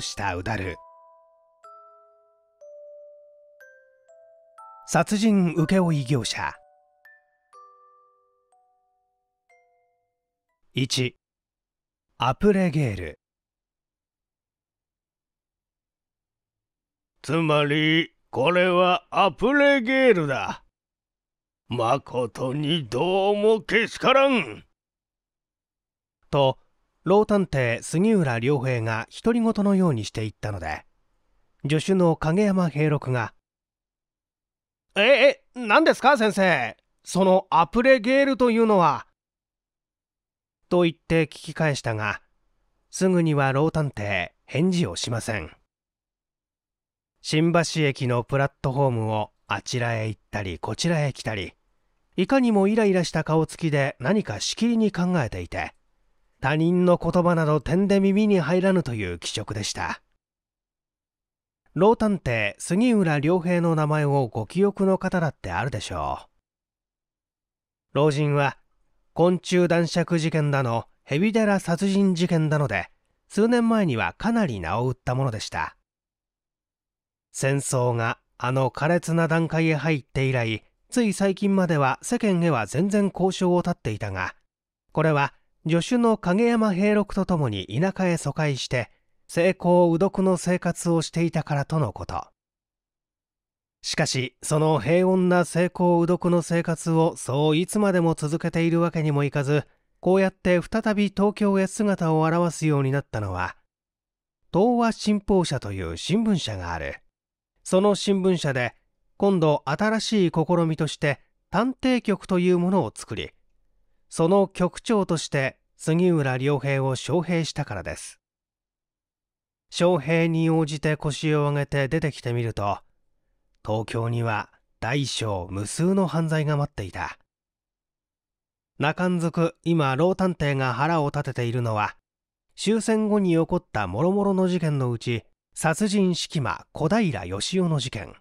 したうだる殺人請負業者1アプレゲールつまりこれはアプレゲールだまことにどうもけしからんと老探偵杉浦良平が独り言のようにしていったので助手の影山平六が「ええ何ですか先生そのアプレゲールというのは」と言って聞き返したがすぐには老探偵返事をしません新橋駅のプラットホームをあちらへ行ったりこちらへ来たりいかにもイライラした顔つきで何かしきりに考えていて他人の言葉など点で耳に入らぬという気色でした老探偵杉浦良平の名前をご記憶の方だってあるでしょう老人は昆虫男爵事件だの蛇寺殺人事件だので数年前にはかなり名を売ったものでした戦争があの苛烈な段階へ入って以来つい最近までは世間へは全然交渉を立っていたがこれは助手の影山平六と共に田舎へ疎開して成功うどくの生活をしていたからとのことしかしその平穏な成功うどくの生活をそういつまでも続けているわけにもいかずこうやって再び東京へ姿を現すようになったのは東和新報社という新聞社があるその新聞社で今度新しい試みとして探偵局というものを作りその局長として杉浦良平を招聘したからです招聘に応じて腰を上げて出てきてみると東京には大小無数の犯罪が待っていた中ん族今老探偵が腹を立てているのは終戦後に起こった諸々の事件のうち殺人式魔小平義雄の事件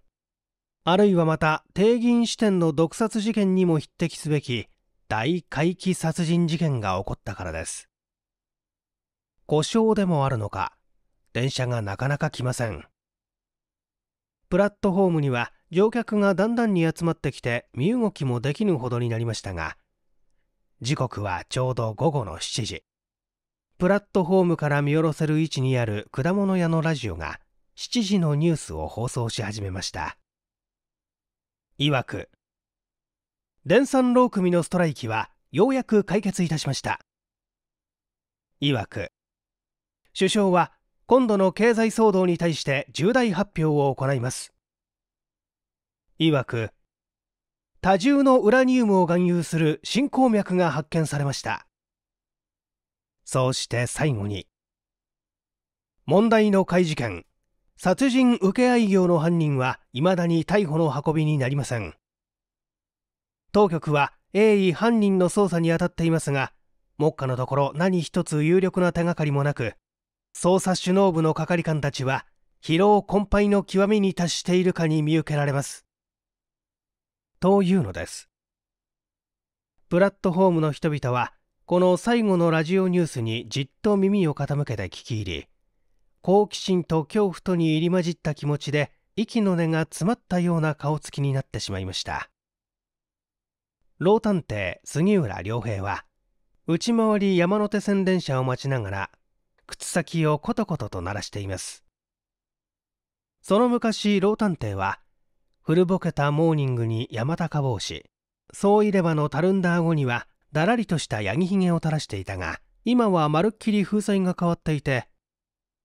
あるいはまた帝銀支店の毒殺事件にも匹敵すべき大怪奇殺人事件が起こったからです故障でもあるのか電車がなかなか来ませんプラットホームには乗客がだんだんに集まってきて身動きもできぬほどになりましたが時刻はちょうど午後の7時プラットホームから見下ろせる位置にある果物屋のラジオが7時のニュースを放送し始めましたいわく連産労組のストライキはようやく解決いたしました曰く首相は今度の経済騒動に対して重大発表を行います曰く多重のウラニウムを含有する新鉱脈が発見されましたそうして最後に問題の怪事件殺人請け合い業の犯人はいまだに逮捕の運びになりません当局は鋭意犯人の捜査に当たっていますが目下のところ何一つ有力な手がかりもなく捜査首脳部の係官たちは疲労困憊の極みに達しているかに見受けられますというのですプラットフォームの人々はこの最後のラジオニュースにじっと耳を傾けて聞き入り好奇心と恐怖とに入り混じった気持ちで息の根が詰まったような顔つきになってしまいました老探偵杉浦良平は内回り山手線電車を待ちながら靴先をコトコトと鳴らしていますその昔老探偵は古ぼけたモーニングに山高帽子そういればのたるんだ顎にはだらりとしたヤギひげを垂らしていたが今はまるっきり風船が変わっていて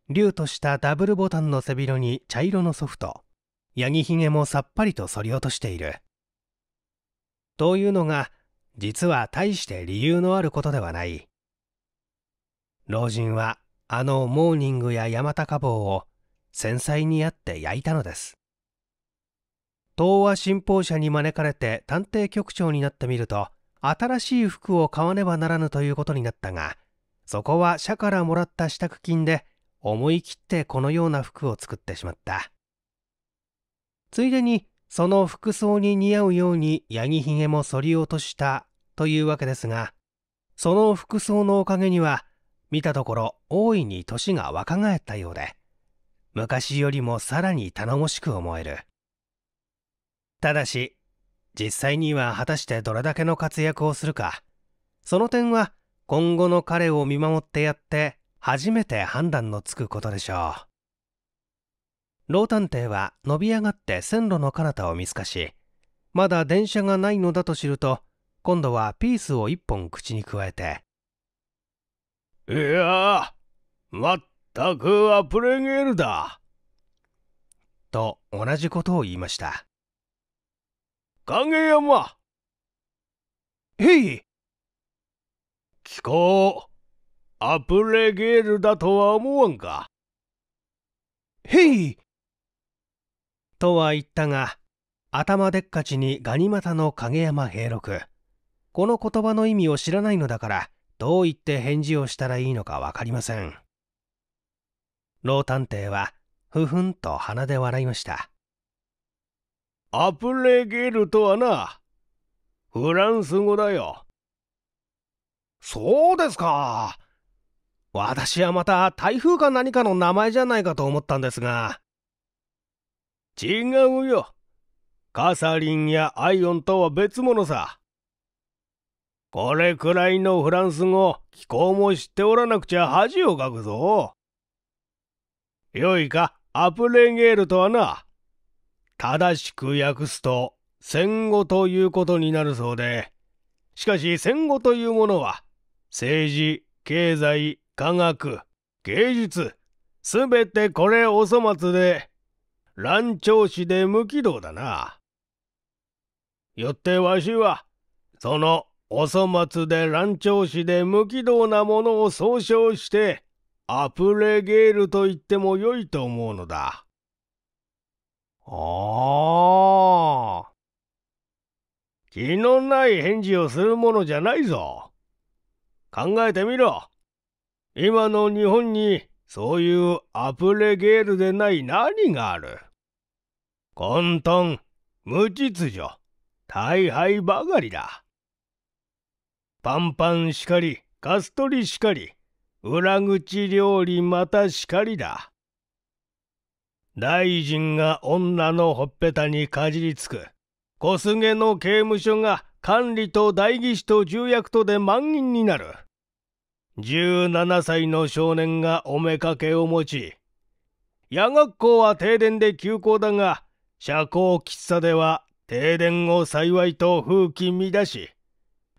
竜としたダブルボタンの背広に茶色のソフトヤギひげもさっぱりと反り落としているというのが実は大して理由のあることではない老人はあのモーニングや山高帽を繊細にあって焼いたのです東亜新報社に招かれて探偵局長になってみると新しい服を買わねばならぬということになったがそこは社からもらった支度金で思い切ってこのような服を作ってしまったついでにその服装に似合うようにヤギひげも剃り落としたというわけですが、その服装のおかげには、見たところ大いに年が若返ったようで、昔よりもさらに頼もしく思える。ただし、実際には果たしてどれだけの活躍をするか、その点は今後の彼を見守ってやって初めて判断のつくことでしょう。老探偵は伸び上がって線路の彼方を見透かしまだ電車がないのだと知ると今度はピースを一本口にくわえて「いやまったくアプレゲールだ」と同じことを言いました影山へい気うアプレゲールだとは思わんかへいとは言ったが頭でっかちにガニ股の影山平六この言葉の意味を知らないのだからどう言って返事をしたらいいのか分かりません老探偵はふふんと鼻で笑いましたアプレゲルとはなフランス語だよそうですか私はまた台風か何かの名前じゃないかと思ったんですが違うよ。カサリンやアイオンとは別物さ。これくらいのフランス語、気候も知っておらなくちゃ恥をかくぞ。よいか、アプレゲールとはな、正しく訳すと戦後ということになるそうで、しかし戦後というものは、政治、経済、科学、芸術、すべてこれお粗末で、乱調子で無軌道だな。よってわしは、そのお粗末で乱調子で無軌道なものを総称して、アプレゲールと言ってもよいと思うのだ。ああ。気のない返事をするものじゃないぞ。考えてみろ。今の日本にそういうアプレゲールでない何がある混沌、無秩序、大敗ばかりだ。パンパンしかり、カストリしかり、裏口料理またしかりだ。大臣が女のほっぺたにかじりつく。小菅の刑務所が管理と代議士と重役とで満員になる。17歳の少年がおめかけを持ち、夜学校は停電で休校だが、社交喫茶では停電を幸いと風紀乱し、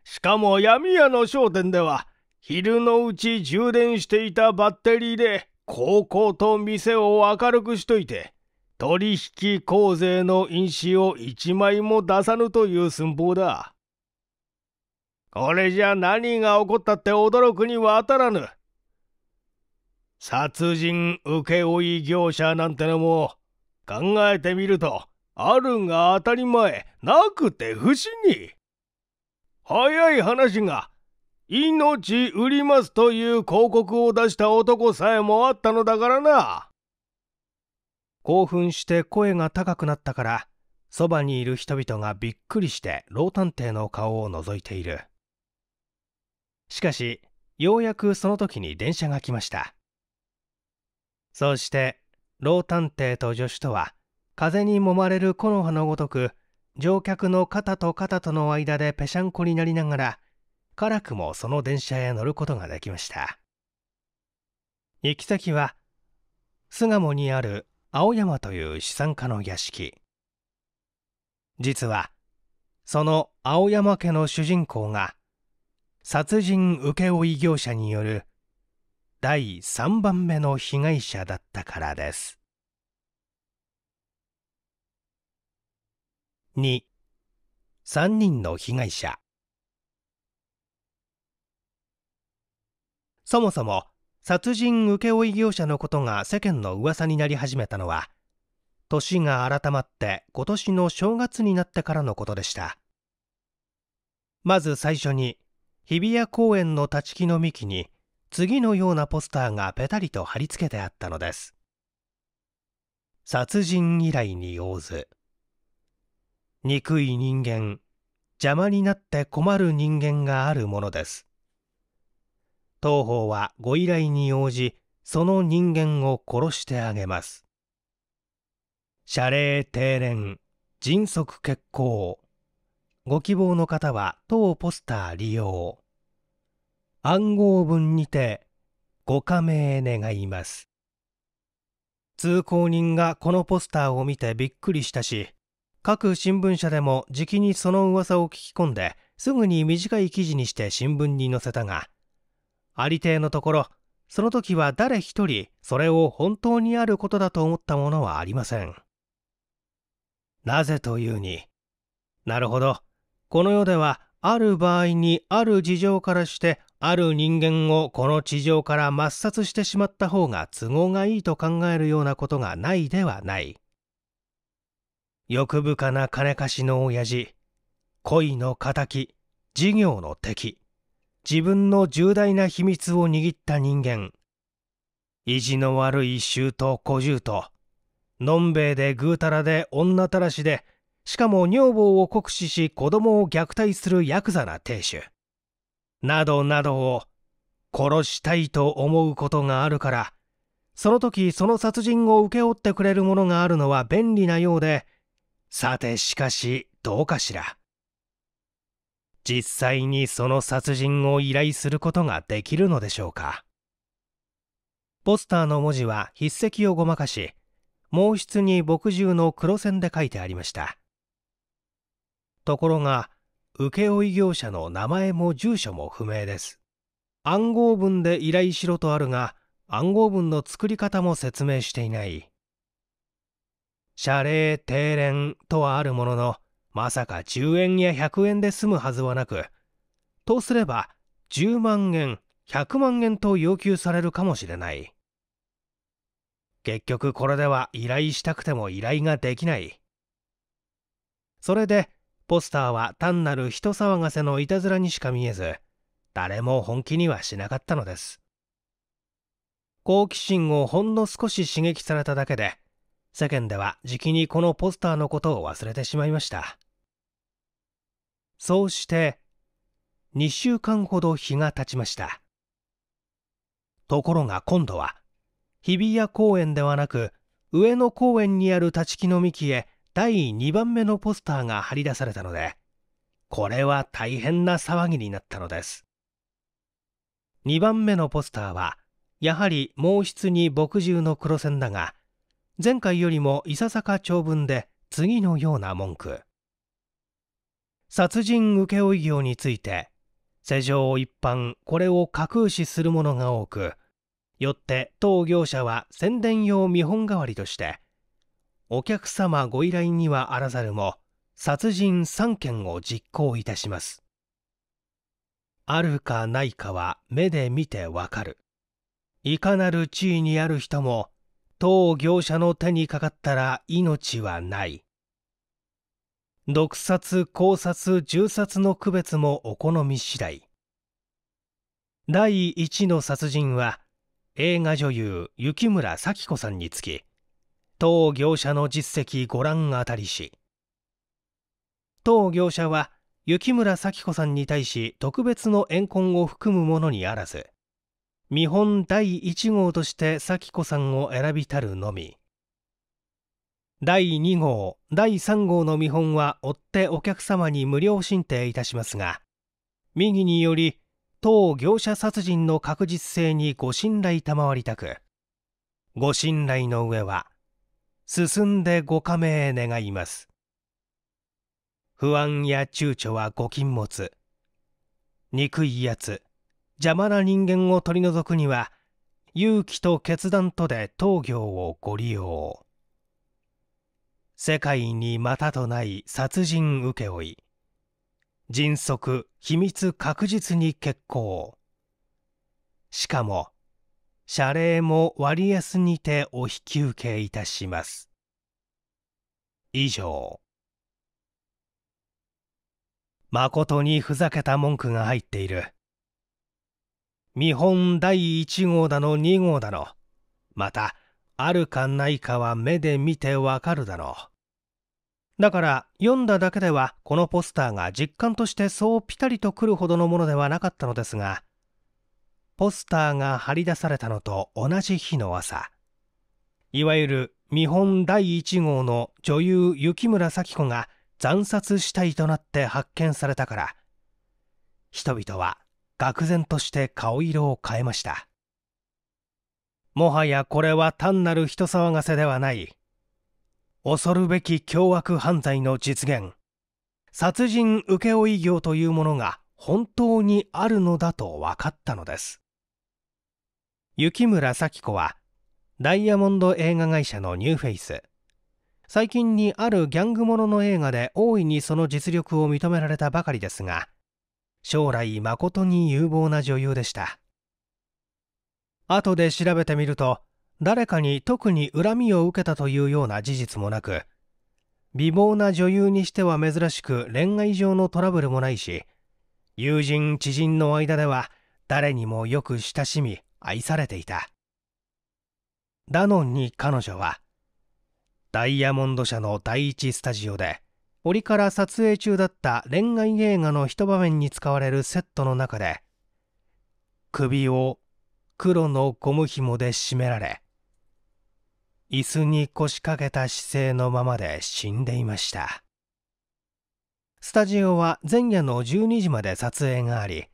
しかも闇屋の商店では、昼のうち充電していたバッテリーで、高校と店を明るくしといて、取引口税の印紙を一枚も出さぬという寸法だ。これじゃ何が起こったって驚くには当たらぬ。殺人請負業者なんてのも考えてみると、あるが当たり前、なくて不思議。早い話が、命売りますという広告を出した男さえもあったのだからな。興奮して声が高くなったから、そばにいる人々がびっくりして老探偵の顔を覗いている。しかしようやくその時に電車が来ましたそうして老探偵と助手とは風に揉まれる木の葉のごとく乗客の肩と肩との間でぺしゃんこになりながら辛くもその電車へ乗ることができました行き先は巣鴨にある青山という資産家の屋敷実はその青山家の主人公が殺人請負業者による第3番目の被害者だったからです23人の被害者そもそも殺人請負業者のことが世間の噂になり始めたのは年が改まって今年の正月になってからのことでしたまず最初に日比谷公園の立ち木の幹に次のようなポスターがペタリと貼り付けてあったのです殺人依頼に応ず憎い人間邪魔になって困る人間があるものです当方はご依頼に応じその人間を殺してあげます謝礼定連迅速決行ご希望の方は当ポスター利用。暗号文にてご加盟願います。通行人がこのポスターを見てびっくりしたし、各新聞社でもじきにその噂を聞き込んで、すぐに短い記事にして新聞に載せたが、ありていのところ、その時は誰一人それを本当にあることだと思ったものはありません。なぜというに、なるほど、この世ではある場合にある事情からしてある人間をこの地上から抹殺してしまった方が都合がいいと考えるようなことがないではない欲深な金貸しの親父恋の敵事業の敵自分の重大な秘密を握った人間意地の悪い衆と小衆とのんべいでぐうたらで女たらしでしかも女房を酷使し子供を虐待するヤクザな亭主などなどを殺したいと思うことがあるからその時その殺人を請け負ってくれるものがあるのは便利なようでさてしかしどうかしら実際にその殺人を依頼することができるのでしょうかポスターの文字は筆跡をごまかし毛筆に墨汁の黒線で書いてありましたところが請負業者の名前も住所も不明です暗号文で依頼しろとあるが暗号文の作り方も説明していない謝礼定連とはあるもののまさか10円や100円で済むはずはなくとすれば10万円100万円と要求されるかもしれない結局これでは依頼したくても依頼ができないそれでポスターは単なる人騒がせのいたずらにしか見えず誰も本気にはしなかったのです好奇心をほんの少し刺激されただけで世間ではじきにこのポスターのことを忘れてしまいましたそうして2週間ほど日が経ちましたところが今度は日比谷公園ではなく上野公園にある立木の幹へ第2番目のポスターが貼り出されたので、これは大変な騒ぎになったのです。2番目のポスターは、やはり毛筆に墨汁の黒線だが、前回よりもいささか長文で次のような文句。殺人請負業について、世情一般これを架空視するものが多く、よって当業者は宣伝用見本代わりとして、お客様ご依頼にはあらざるも殺人3件を実行いたしますあるかないかは目で見てわかるいかなる地位にある人も当業者の手にかかったら命はない毒殺考殺銃殺の区別もお好み次第第一の殺人は映画女優雪村咲子さんにつき当業者の実績ご覧あたりし当業者は雪村咲子さんに対し特別の怨恨を含むものにあらず見本第1号として咲子さんを選びたるのみ第2号第3号の見本は追ってお客様に無料申請いたしますが右により当業者殺人の確実性にご信頼賜りたくご信頼の上は進んでご加盟願います。不安や躊躇はご禁物。憎いやつ、邪魔な人間を取り除くには、勇気と決断とで当業をご利用。世界にまたとない殺人請負い。迅速、秘密確実に決行。しかも、謝礼も割安にてお引き受けいたします。以上。誠にふざけた文句が入っている。見本第1号だの2号だの。また、あるかないかは目で見てわかるだろう。だから、読んだだけではこのポスターが実感としてそうぴたりとくるほどのものではなかったのですが、ポスターが貼り出されたのと同じ日の朝いわゆる見本第1号の女優雪村咲子が惨殺死体となって発見されたから人々は愕然として顔色を変えましたもはやこれは単なる人騒がせではない恐るべき凶悪犯罪の実現殺人請負業というものが本当にあるのだと分かったのです雪村咲子はダイヤモンド映画会社のニューフェイス最近にあるギャングものの映画で大いにその実力を認められたばかりですが将来誠に有望な女優でした後で調べてみると誰かに特に恨みを受けたというような事実もなく美貌な女優にしては珍しく恋愛上のトラブルもないし友人知人の間では誰にもよく親しみ愛されていたダノンに彼女はダイヤモンド社の第一スタジオで折から撮影中だった恋愛映画の一場面に使われるセットの中で首を黒のゴム紐で絞められ椅子に腰掛けた姿勢のままで死んでいましたスタジオは前夜の12時まで撮影があり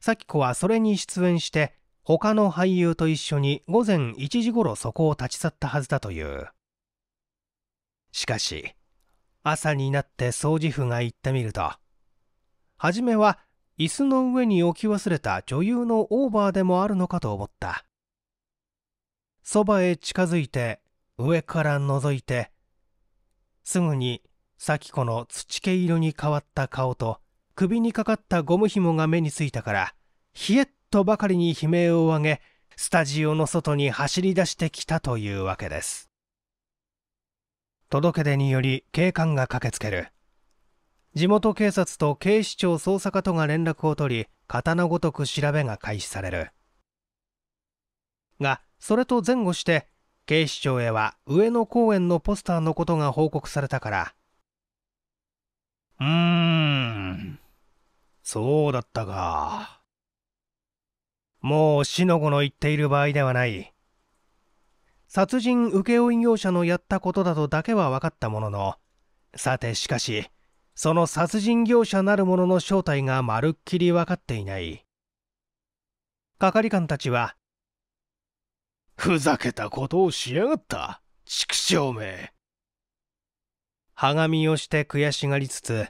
咲子はそれに出演して他の俳優と一緒に午前1時頃そこを立ち去ったはずだというしかし朝になって掃除婦が行ってみると初めは椅子の上に置き忘れた女優のオーバーでもあるのかと思ったそばへ近づいて上から覗いてすぐに咲子の土毛色に変わった顔と首にかかったゴム紐が目についたから冷えッとばかりに悲鳴を上げスタジオの外に走り出してきたというわけです届け出により警官が駆けつける地元警察と警視庁捜査課とが連絡を取り刀ごとく調べが開始されるがそれと前後して警視庁へは上野公園のポスターのことが報告されたからうーんそうだったか。もう死の子の言っている場合ではない。殺人請負業者のやったことだとだけは分かったものの、さてしかし、その殺人業者なる者の正体がまるっきり分かっていない。係官たちは、ふざけたことをしやがった、畜生め。はがみをして悔しがりつつ、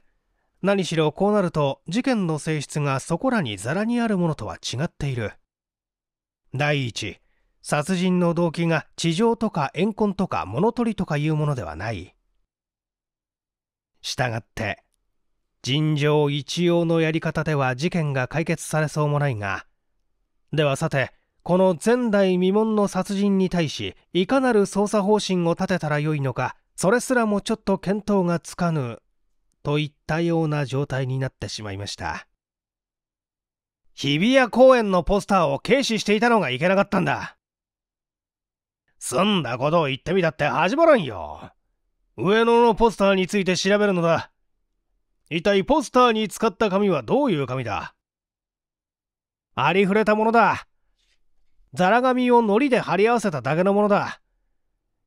何しろこうなると事件の性質がそこらにざらにあるものとは違っている。第一殺人の動機が地上とか怨恨とか物取りとかいうものではないしたがって尋常一様のやり方では事件が解決されそうもないがではさてこの前代未聞の殺人に対しいかなる捜査方針を立てたらよいのかそれすらもちょっと見当がつかぬといったような状態になってしまいました日比谷公園のポスターを軽視していたのがいけなかったんだ。済んだことを言ってみたって始まらんよ。上野のポスターについて調べるのだ。一体ポスターに使った紙はどういう紙だありふれたものだ。ザラ紙を糊で貼り合わせただけのものだ。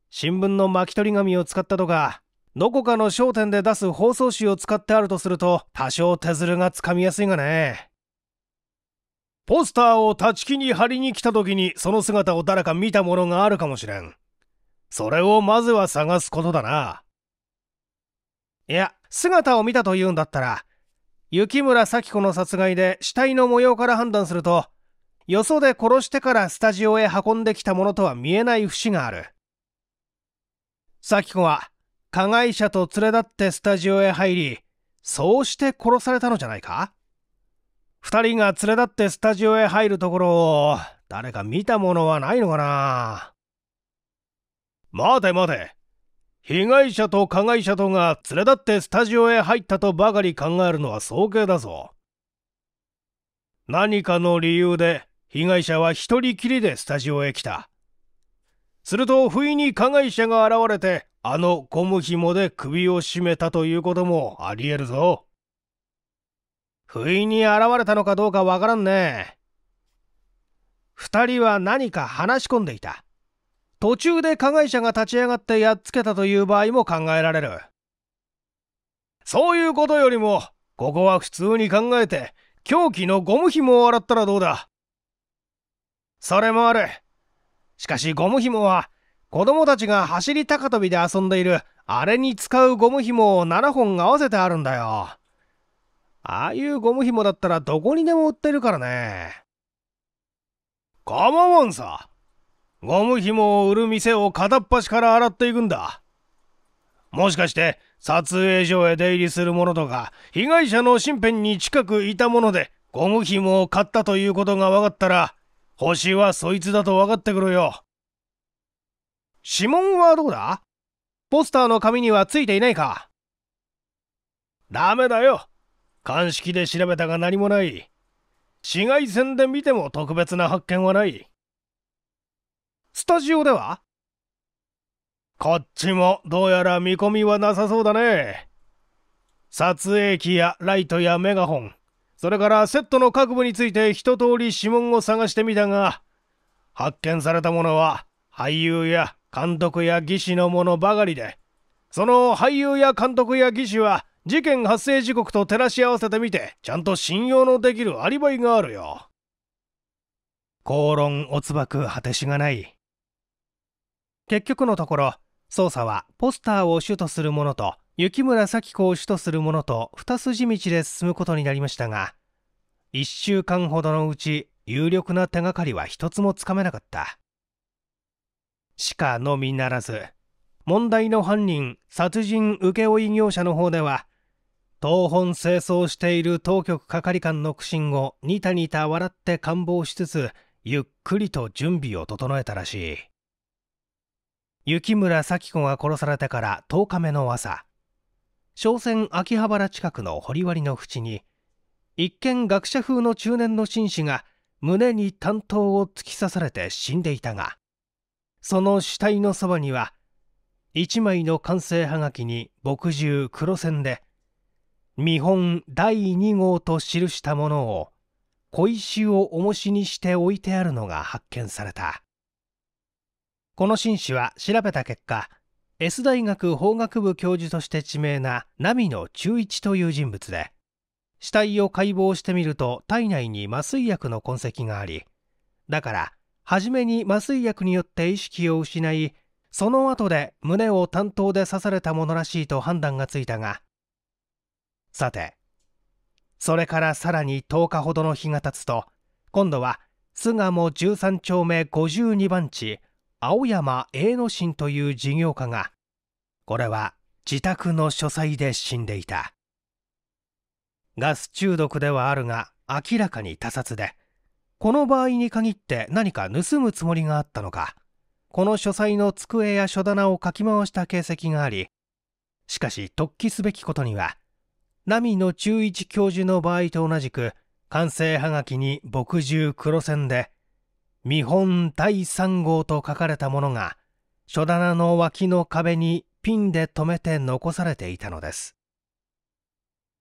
新聞の巻き取り紙を使ったとか、どこかの商店で出す包装紙を使ってあるとすると多少手ずるがつかみやすいがね。ポスターを立ち木に貼りに来た時にその姿を誰か見たものがあるかもしれん。それをまずは探すことだな。いや、姿を見たと言うんだったら、雪村咲子の殺害で死体の模様から判断すると、よそで殺してからスタジオへ運んできたものとは見えない節がある。咲子は加害者と連れ立ってスタジオへ入り、そうして殺されたのじゃないか二人が連れ立ってスタジオへ入るところを、誰か見たものはないのかな待て待て。被害者と加害者とが連れ立ってスタジオへ入ったとばかり考えるのは早計だぞ。何かの理由で被害者は一人きりでスタジオへ来た。すると不意に加害者が現れてあのゴム紐で首を絞めたということもありえるぞ。不意に現れたのかどうかわからんね2人は何か話し込んでいた途中で加害者が立ち上がってやっつけたという場合も考えられるそういうことよりもここは普通に考えて凶器のゴム紐を洗ったらどうだそれもあるしかしゴム紐は子供たちが走り高跳びで遊んでいるあれに使うゴム紐を7本合わせてあるんだよああいうゴム紐だったらどこにでも売ってるからね。かまわんさ。ゴム紐を売る店を片っ端から洗っていくんだ。もしかして、撮影所へ出入りするものとか、被害者の身辺に近くいたもので、ゴム紐を買ったということが分かったら、星はそいつだと分かってくるよ。指紋はどうだポスターの紙にはついていないかダメだよ。鑑識で調べたが何もない紫外線で見ても特別な発見はないスタジオではこっちもどうやら見込みはなさそうだね撮影機やライトやメガホンそれからセットの各部について一通り指紋を探してみたが発見されたものは俳優や監督や技師のものばかりでその俳優や監督や技師は事件発生時刻と照らし合わせてみてちゃんと信用のできるアリバイがあるよ口論おつばく果てしがない結局のところ捜査はポスターを主とするものと雪村咲子を主とするものと二筋道で進むことになりましたが1週間ほどのうち有力な手がかりは一つもつかめなかったしかのみならず問題の犯人殺人請負業者の方では東本清掃している当局係官の苦心をニタニタ笑って感望しつつゆっくりと準備を整えたらしい雪村咲子が殺されてから10日目の朝商船秋葉原近くの掘割の縁に一見学者風の中年の紳士が胸に担当を突き刺されて死んでいたがその死体のそばには一枚の完成はがきに墨汁黒線で見本第2号と記したものを小石を重しにして置いてあるのが発見されたこの紳士は調べた結果 S 大学法学部教授として知名な波野中一という人物で死体を解剖してみると体内に麻酔薬の痕跡がありだから初めに麻酔薬によって意識を失いその後で胸を担当で刺されたものらしいと判断がついたがさてそれからさらに10日ほどの日が経つと今度は巣鴨13丁目52番地青山栄之進という事業家がこれは自宅の書斎で死んでいたガス中毒ではあるが明らかに他殺でこの場合に限って何か盗むつもりがあったのかこの書斎の机や書棚をかき回した形跡がありしかし突起すべきことには波の中一教授の場合と同じく、完成はがきに墨汁黒線で、見本第3号と書かれたものが、書棚の脇の壁にピンで留めて残されていたのです。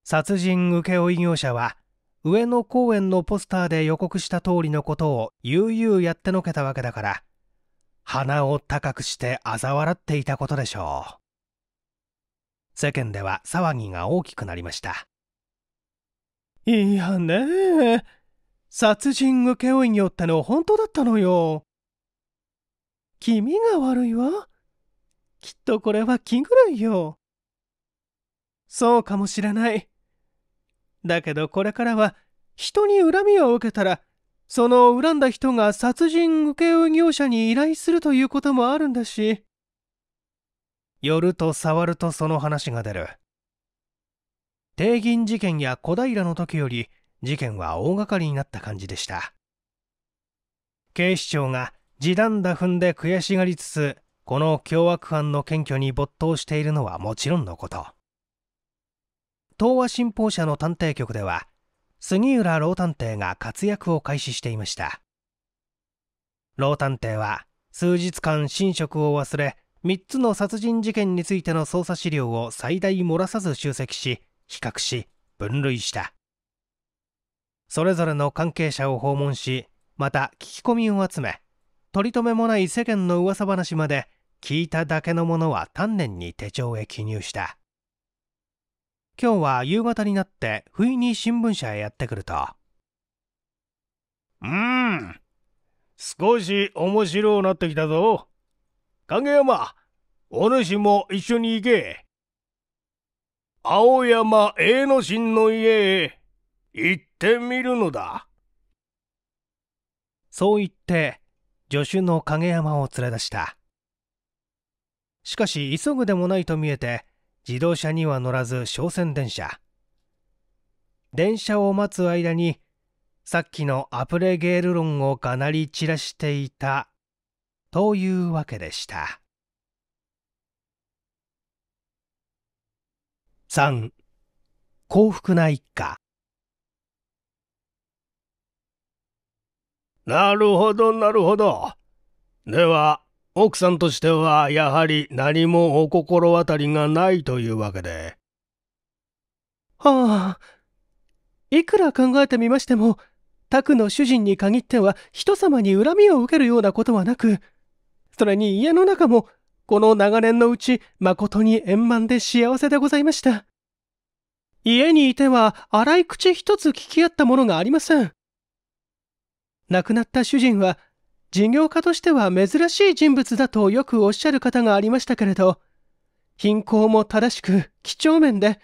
殺人請負業者は、上野公園のポスターで予告した通りのことを悠々やってのけたわけだから、鼻を高くして嘲笑っていたことでしょう。世間では騒ぎが大きくなりましたいやね殺人請負によっての本当だったのよ君が悪いわきっとこれは気狂いよそうかもしれないだけどこれからは人に恨みを受けたらその恨んだ人が殺人請負業者に依頼するということもあるんだし寄ると触るとその話が出る帝銀事件や小平の時より事件は大掛かりになった感じでした警視庁が示談打踏んで悔しがりつつこの凶悪犯の検挙に没頭しているのはもちろんのこと東和新報社の探偵局では杉浦老探偵が活躍を開始していました老探偵は数日間寝食を忘れ3つの殺人事件についての捜査資料を最大漏らさず集積し比較し分類したそれぞれの関係者を訪問しまた聞き込みを集め取り留めもない世間の噂話まで聞いただけのものは丹念に手帳へ記入した今日は夕方になって不意に新聞社へやってくるとうん少し面白うなってきたぞ影山、お主も一緒に行け。青山栄之進の家へ行ってみるのだ。そう言って、助手の影山を連れ出した。しかし、急ぐでもないと見えて、自動車には乗らず商船電車。電車を待つ間に、さっきのアプレゲール論をかなり散らしていたというわけでした3幸福な一家なるほどなるほどでは奥さんとしてはやはり何もお心当たりがないというわけではあいくら考えてみましても宅の主人に限っては人様に恨みを受けるようなことはなくそれに家の中も、この長年のうち、誠に円満で幸せでございました。家にいては、荒い口一つ聞き合ったものがありません。亡くなった主人は、事業家としては珍しい人物だとよくおっしゃる方がありましたけれど、貧困も正しく、几帳面で、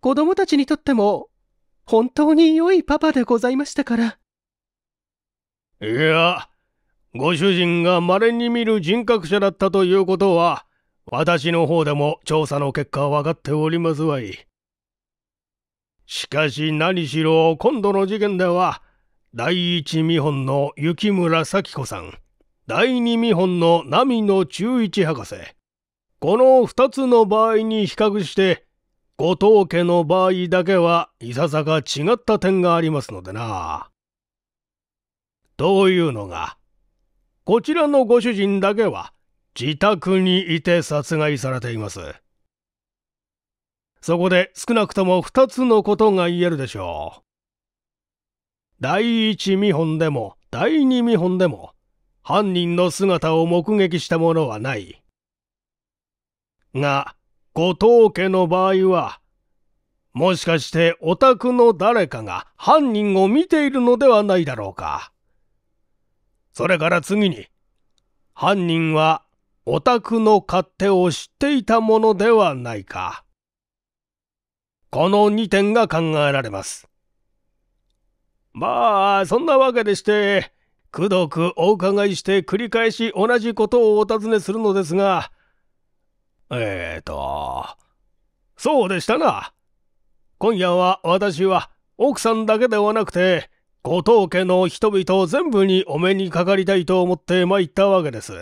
子供たちにとっても、本当に良いパパでございましたから。いや、ご主人が稀に見る人格者だったということは、私の方でも調査の結果分かっておりますわい。しかし何しろ今度の事件では、第一見本の雪村咲子さん、第二見本の波野中一博士、この二つの場合に比較して、後藤家の場合だけはいささか違った点がありますのでな。というのが、こちらのご主人だけは自宅にいて殺害されています。そこで少なくとも2つのことが言えるでしょう。第1見本でも第2見本でも犯人の姿を目撃したものはない。が、後藤家の場合は、もしかしてお宅の誰かが犯人を見ているのではないだろうか。それから次に、犯人はお宅の勝手を知っていたものではないか。この2点が考えられます。まあ、そんなわけでして、くどくお伺いして繰り返し同じことをお尋ねするのですが、えーと、そうでしたな。今夜は私は奥さんだけではなくて、後藤家の人々全部にお目にかかりたいと思って参ったわけです。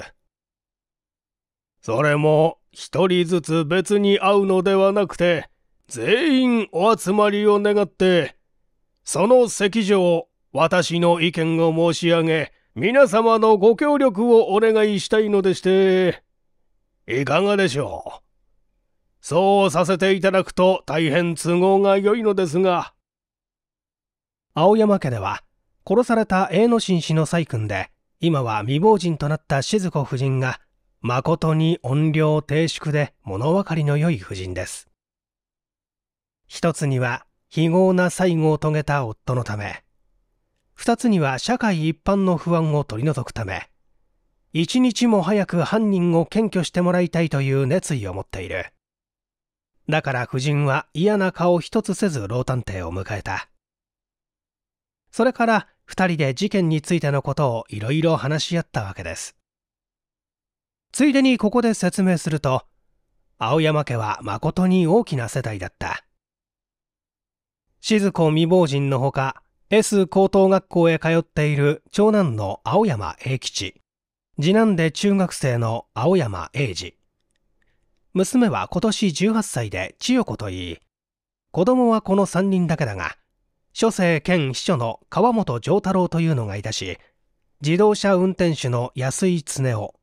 それも一人ずつ別に会うのではなくて、全員お集まりを願って、その席上、私の意見を申し上げ、皆様のご協力をお願いしたいのでして、いかがでしょう。そうさせていただくと大変都合が良いのですが、青山家では殺された栄之進氏の細君で今は未亡人となった静子夫人が誠に怨霊低粛で物分かりの良い夫人です一つには非業な最後を遂げた夫のため二つには社会一般の不安を取り除くため一日も早く犯人を検挙してもらいたいという熱意を持っているだから夫人は嫌な顔一つせず老探偵を迎えたそれから2人で事件についてのことをいろいろ話し合ったわけですついでにここで説明すると青山家は誠に大きな世代だった静子未亡人のほか S 高等学校へ通っている長男の青山栄吉次男で中学生の青山栄二娘は今年18歳で千代子といい子供はこの3人だけだが書生兼秘書の川本丈太郎というのがいたし自動車運転手の安井恒夫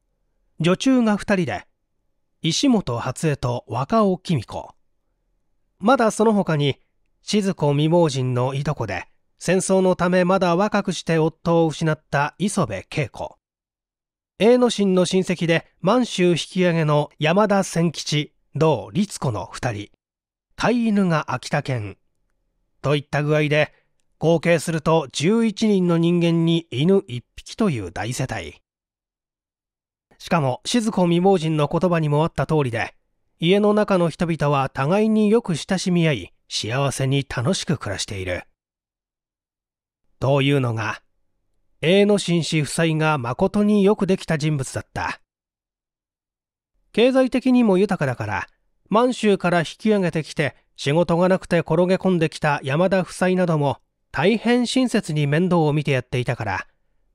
女中が2人で石本初江と若尾公子まだその他に静子未亡人のいとこで戦争のためまだ若くして夫を失った磯部恵子栄之進の親戚で満州引き上げの山田千吉同律子の2人飼い犬が秋田県といった具合で、合計すると11人の人間に犬1匹という大世帯。しかも、静子未亡人の言葉にもあった通りで、家の中の人々は互いによく親しみ合い、幸せに楽しく暮らしている。というのが、永野紳士夫妻が誠によくできた人物だった。経済的にも豊かだから、満州から引き上げてきて仕事がなくて転げ込んできた山田夫妻なども大変親切に面倒を見てやっていたから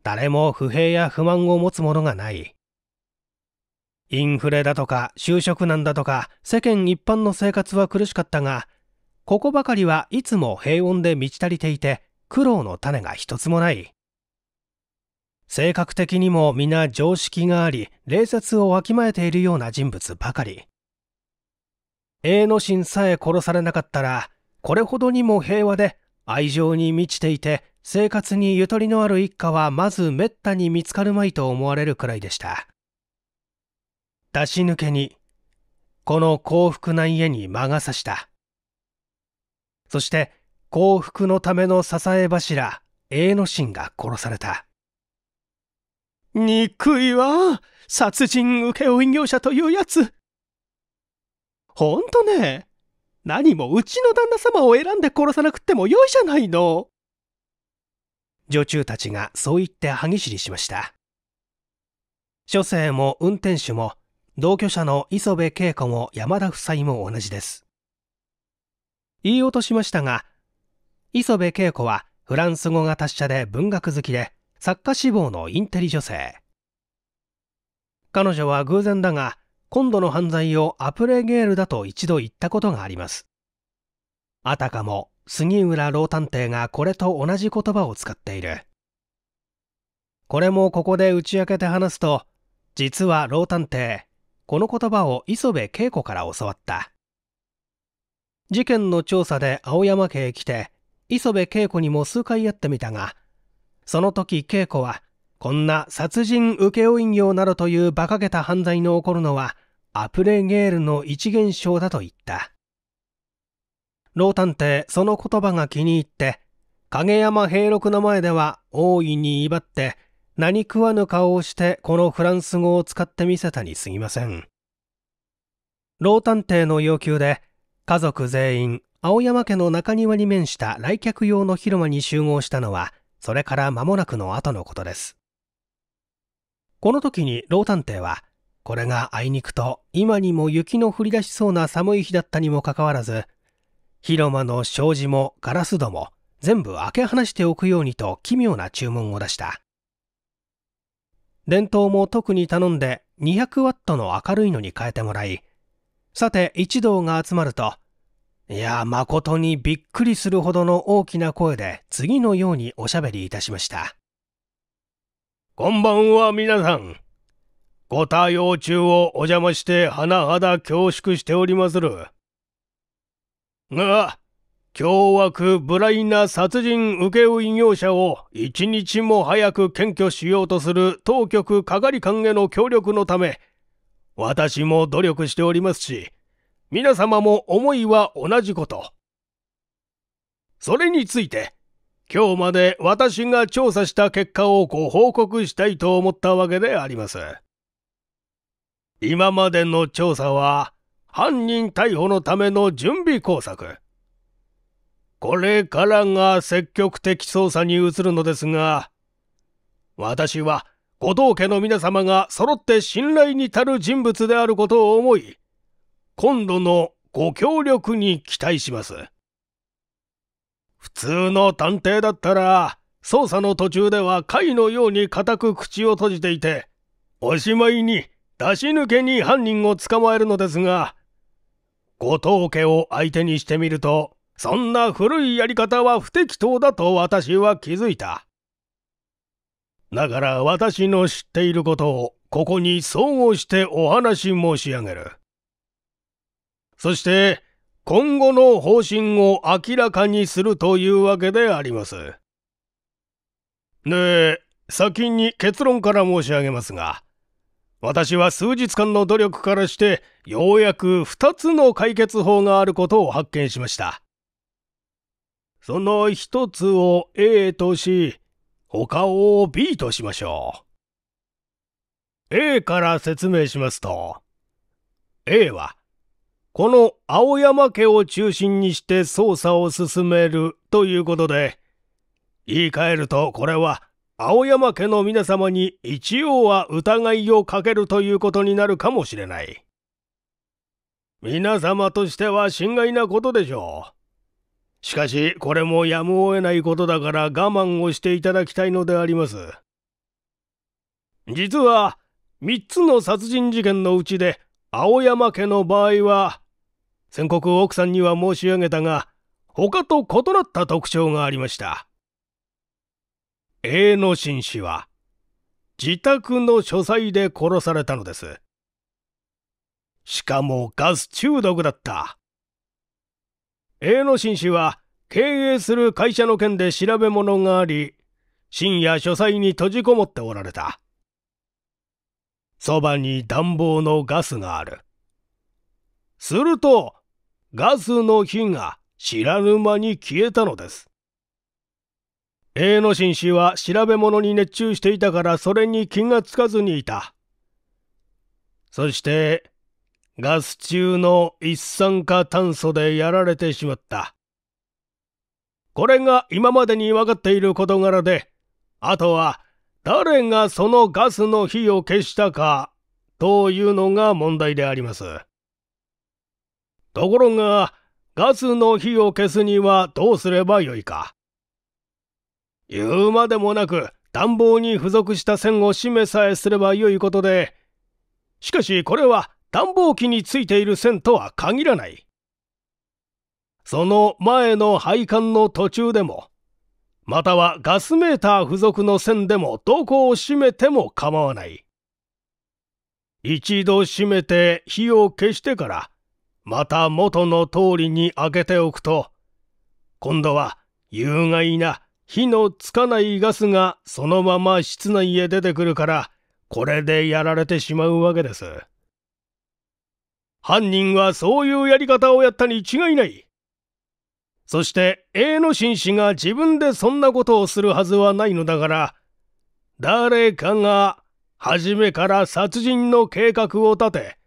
誰も不平や不満を持つものがないインフレだとか就職難だとか世間一般の生活は苦しかったがここばかりはいつも平穏で満ち足りていて苦労の種が一つもない性格的にも皆常識があり礼節をわきまえているような人物ばかり栄之進さえ殺されなかったら、これほどにも平和で愛情に満ちていて、生活にゆとりのある一家はまず滅多に見つかるまいと思われるくらいでした。出し抜けに、この幸福な家に魔が差した。そして幸福のための支え柱、栄之進が殺された。憎いわ殺人請負業者というやつほんとね。何もうちの旦那様を選んで殺さなくっても良いじゃないの。女中たちがそう言って歯ぎしりしました。書生も運転手も同居者の磯部恵子も山田夫妻も同じです。言い落としましたが、磯部恵子はフランス語が達者で文学好きで作家志望のインテリ女性。彼女は偶然だが、今度の犯罪をアプレゲールだと一度言ったことがあります。あたかも杉浦老探偵がこれと同じ言葉を使っている。これもここで打ち明けて話すと、実は老探偵、この言葉を磯部恵子から教わった。事件の調査で青山家へ来て、磯部恵子にも数回会ってみたが、その時恵子はこんな殺人請負業などという馬鹿げた犯罪の起こるのは、アプレゲールの一現象だと言った。老探偵、その言葉が気に入って、影山平六の前では大いに威張って、何食わぬ顔をしてこのフランス語を使ってみせたにすぎません。老探偵の要求で、家族全員、青山家の中庭に面した来客用の広間に集合したのは、それから間もなくの後のことです。この時に老探偵は、これがあいにくと今にも雪の降り出しそうな寒い日だったにもかかわらず、広間の障子もガラス戸も全部開け放しておくようにと奇妙な注文を出した。電灯も特に頼んで200ワットの明るいのに変えてもらい、さて一同が集まると、いや、誠にびっくりするほどの大きな声で次のようにおしゃべりいたしました。こんばんは皆さん。ご対応中をお邪魔して甚だ恐縮しておりまする。が、凶悪無頼な殺人請負業者を一日も早く検挙しようとする当局係官への協力のため、私も努力しておりますし、皆様も思いは同じこと。それについて、今日まで私が調査した結果をご報告したいと思ったわけであります。今までの調査は、犯人逮捕のための準備工作。これからが積極的捜査に移るのですが、私は、後藤家の皆様が揃って信頼に足る人物であることを思い、今度のご協力に期待します。普通の探偵だったら、捜査の途中では貝のように固く口を閉じていて、おしまいに出し抜けに犯人を捕まえるのですが、後藤家を相手にしてみると、そんな古いやり方は不適当だと私は気づいた。だから私の知っていることをここに総合してお話申し上げる。そして今後の方針を明らかにするというわけであります。で、先に結論から申し上げますが、私は数日間の努力からしてようやく2つの解決法があることを発見しました。その1つを A とし、他を B としましょう。A から説明しますと、A はこの青山家を中心にして捜査を進めるということで、言い換えるとこれは青山家の皆様に一応は疑いをかけるということになるかもしれない。皆様としては心外なことでしょう。しかし、これもやむを得ないことだから我慢をしていただきたいのであります。実は、3つの殺人事件のうちで、青山家の場合は、先刻奥さんには申し上げたが、他と異なった特徴がありました。A の紳氏は、自宅の書斎で殺されたのです。しかもガス中毒だった。A の紳氏は、経営する会社の件で調べ物があり、深夜書斎に閉じこもっておられた。そばに暖房のガスがある。すると、ガスの火が知らぬ間に消えたのです。A の紳氏は調べ物に熱中していたからそれに気がつかずにいた。そして、ガス中の一酸化炭素でやられてしまった。これが今までに分かっている事柄で、あとは誰がそのガスの火を消したかというのが問題であります。ところが、ガスの火を消すにはどうすればよいか。言うまでもなく、暖房に付属した線を示さえすればよいことで、しかしこれは暖房機についている線とは限らない。その前の配管の途中でも、またはガスメーター付属の線でもどこを閉めても構わない。一度閉めて火を消してから、また元の通りに開けておくと、今度は有害な火のつかないガスがそのまま室内へ出てくるから、これでやられてしまうわけです。犯人はそういうやり方をやったに違いない。そして A の紳士が自分でそんなことをするはずはないのだから、誰かが初めから殺人の計画を立て、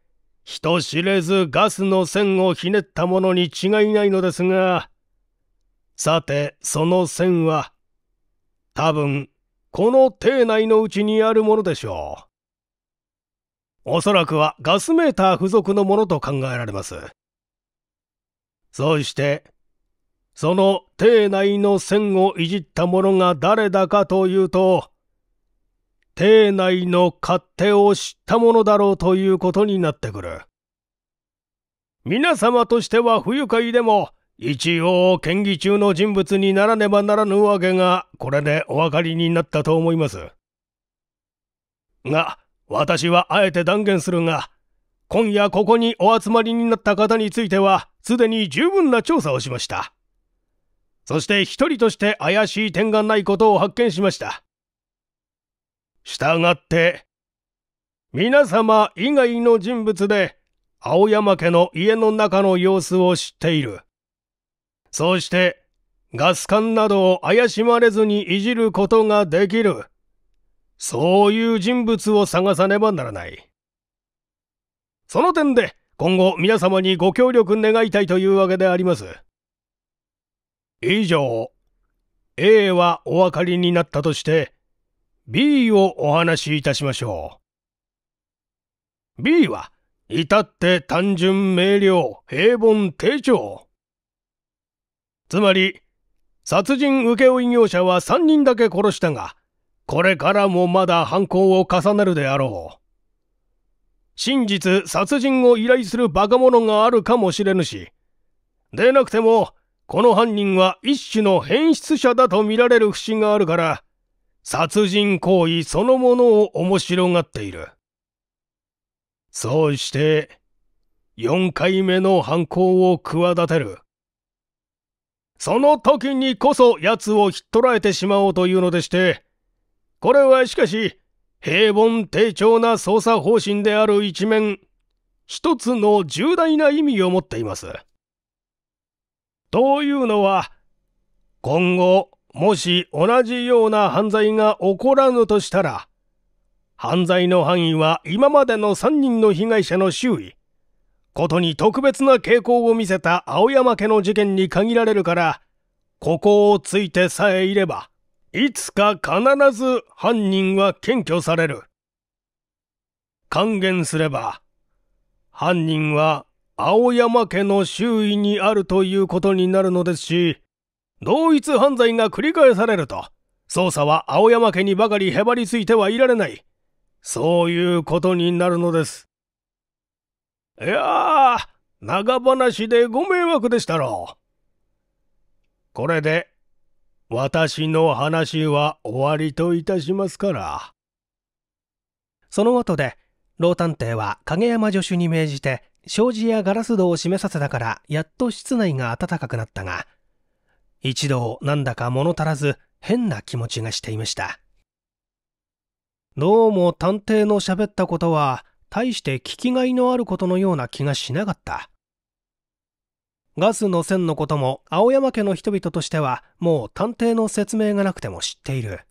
人知れずガスの線をひねったものに違いないのですが、さてその線は、多分この邸内のうちにあるものでしょう。おそらくはガスメーター付属のものと考えられます。そうして、その邸内の線をいじった者が誰だかというと、邸内の勝手を知った者だろうということになってくる。皆様としては不愉快でも、一応、県議中の人物にならねばならぬわけが、これでお分かりになったと思います。が、私はあえて断言するが、今夜ここにお集まりになった方については、すでに十分な調査をしました。そして一人として怪しい点がないことを発見しました。従って、皆様以外の人物で、青山家の家の中の様子を知っている。そうして、ガス管などを怪しまれずにいじることができる。そういう人物を探さねばならない。その点で、今後皆様にご協力願いたいというわけであります。以上、A はお分かりになったとして、B をお話しいたしましょう。B は、至って単純明瞭、平凡、低調。つまり、殺人請負業者は3人だけ殺したが、これからもまだ犯行を重ねるであろう。真実殺人を依頼するバカ者があるかもしれぬし、でなくても、この犯人は一種の変質者だと見られる節があるから、殺人行為そのものを面白がっている。そうして、4回目の犯行を企てる。その時にこそ奴をひっ捕らえてしまおうというのでして、これはしかし、平凡低調な捜査方針である一面、一つの重大な意味を持っています。というのは、今後、もし同じような犯罪が起こらぬとしたら、犯罪の範囲は今までの3人の被害者の周囲、ことに特別な傾向を見せた青山家の事件に限られるから、ここをついてさえいれば、いつか必ず犯人は検挙される。還元すれば、犯人は青山家の周囲にあるということになるのですし、同一犯罪が繰り返されると、捜査は青山家にばかりへばりついてはいられない。そういうことになるのです。いやあ、長話でご迷惑でしたろう。これで、私の話は終わりといたしますから。その後で、老探偵は影山助手に命じて、障子やガラス戸を閉めさせたからやっと室内が暖かくなったが一度、なんだか物足らず変な気持ちがしていましたどうも探偵の喋ったことは大して聞きがいのあることのような気がしなかったガスの線のことも青山家の人々としてはもう探偵の説明がなくても知っている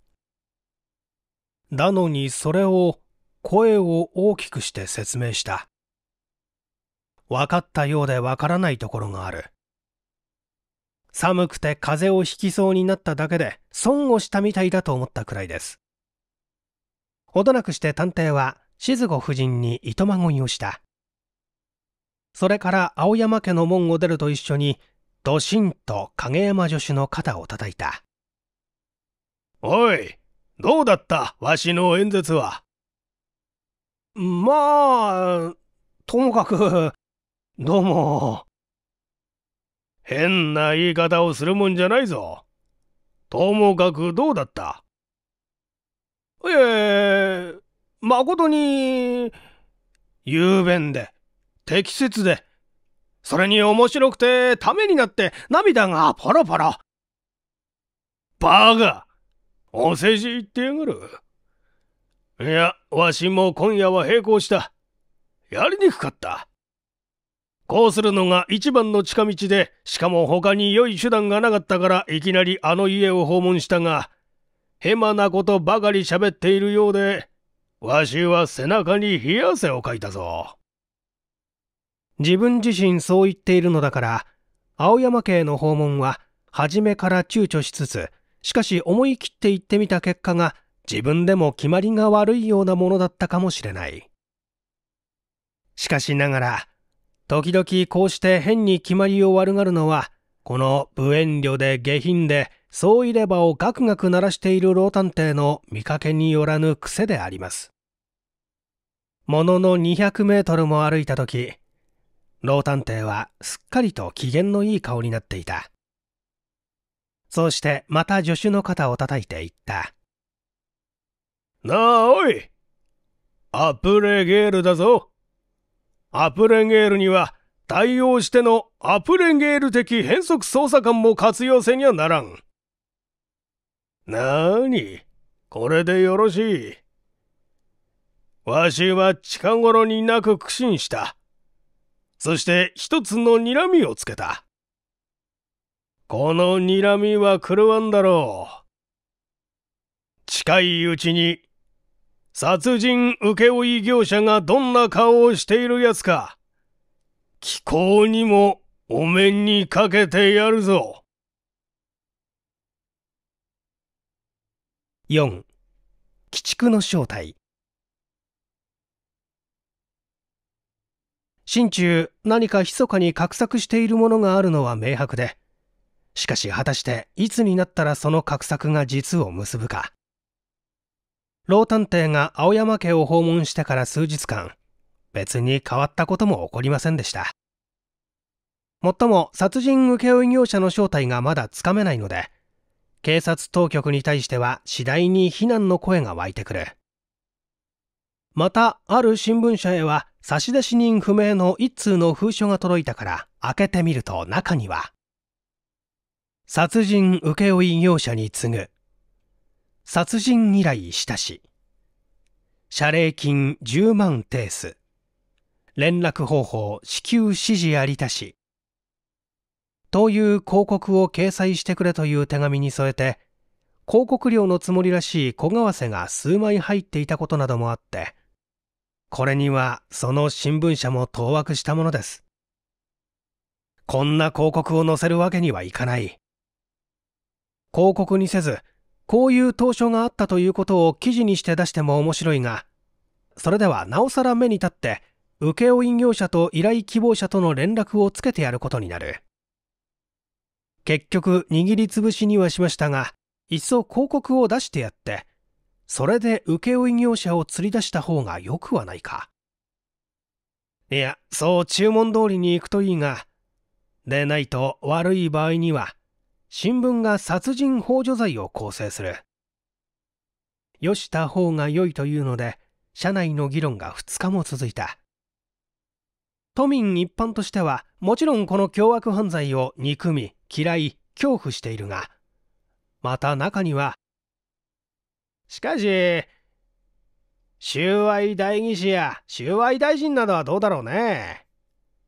なのにそれを声を大きくして説明した分かったようで分からないところがある。寒くて風邪をひきそうになっただけで損をしたみたいだと思ったくらいです。ほどなくして探偵は静子夫人に糸まごいをした。それから青山家の門を出ると一緒にドシンと影山助手の肩を叩いた。おい、どうだったわしの演説は。まあ、ともかく、どうも。変な言い方をするもんじゃないぞ。ともかくどうだったええー、まことに、雄弁で、適切で、それに面白くて、ためになって、涙がパラパラ。バカお世辞言ってやがる。いや、わしも今夜は並行した。やりにくかった。こうするのが一番の近道で、しかも他に良い手段がなかったからいきなりあの家を訪問したが、ヘマなことばかり喋っているようで、わしは背中に冷や汗をかいたぞ。自分自身そう言っているのだから、青山家への訪問は初めから躊躇しつつ、しかし思い切って行ってみた結果が自分でも決まりが悪いようなものだったかもしれない。しかしながら、時々こうして変に決まりを悪がるのは、この無遠慮で下品で、そういればをガクガク鳴らしている老探偵の見かけによらぬ癖であります。ものの200メートルも歩いた時、老探偵はすっかりと機嫌のいい顔になっていた。そうしてまた助手の肩を叩いていった。なあおいアップレゲールだぞアプレゲールには対応してのアプレゲール的変則捜査官も活用せにゃならん。なーに、これでよろしい。わしは近頃になく苦心した。そして一つの睨みをつけた。この睨みは狂わんだろう。近いうちに殺人請負業者がどんな顔をしているやつか、気候にもお面にかけてやるぞ。4. 鬼畜の正体心中何か密かに画策しているものがあるのは明白でしかし果たしていつになったらその画策が実を結ぶか老探偵が青山家を訪問してから数日間、別に変わったことも起こりませんでした。もっとも殺人請負業者の正体がまだつかめないので、警察当局に対しては次第に非難の声が湧いてくる。また、ある新聞社へは差出人不明の一通の封書が届いたから開けてみると中には、殺人請負業者に次ぐ殺人依頼したし謝礼金10万提出連絡方法至急指示ありたしという広告を掲載してくれという手紙に添えて広告料のつもりらしい小為瀬が数枚入っていたことなどもあってこれにはその新聞社も当惑したものですこんな広告を載せるわけにはいかない広告にせずこういう投書があったということを記事にして出しても面白いが、それではなおさら目に立って、請負業者と依頼希望者との連絡をつけてやることになる。結局、握りつぶしにはしましたが、いっそ広告を出してやって、それで請負業者を釣り出した方が良くはないか。いや、そう注文通りに行くといいが、でないと悪い場合には、新聞が殺人幇助罪を構成するよした方が良いというので社内の議論が2日も続いた都民一般としてはもちろんこの凶悪犯罪を憎み嫌い恐怖しているがまた中にはしかし収賄代議士や収賄大臣などはどうだろうね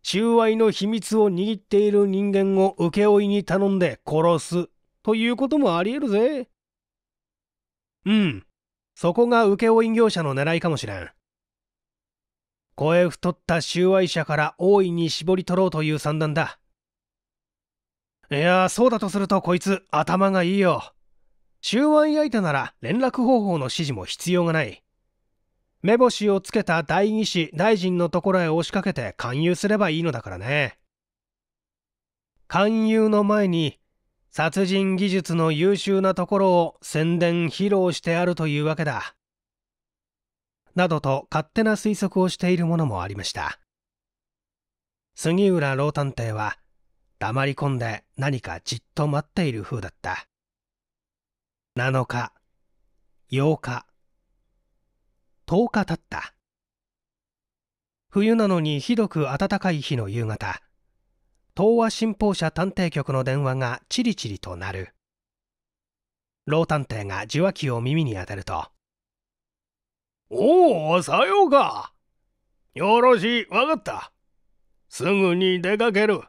収賄の秘密を握っている人間を請負に頼んで殺すということもありえるぜ。うん。そこが請負業者の狙いかもしれん。声太った収賄者から大いに絞り取ろうという算段だ。いやそうだとするとこいつ頭がいいよ。収賄相手なら連絡方法の指示も必要がない。目星をつけた代議士大臣のところへ押しかけて勧誘すればいいのだからね勧誘の前に殺人技術の優秀なところを宣伝披露してあるというわけだなどと勝手な推測をしているものもありました杉浦老探偵は黙り込んで何かじっと待っている風だった7日8日10日経った冬なのにひどく暖かい日の夕方東和新報社探偵局の電話がチリチリと鳴る老探偵が受話器を耳に当てると「おおさようかよろしいわかったすぐに出かける」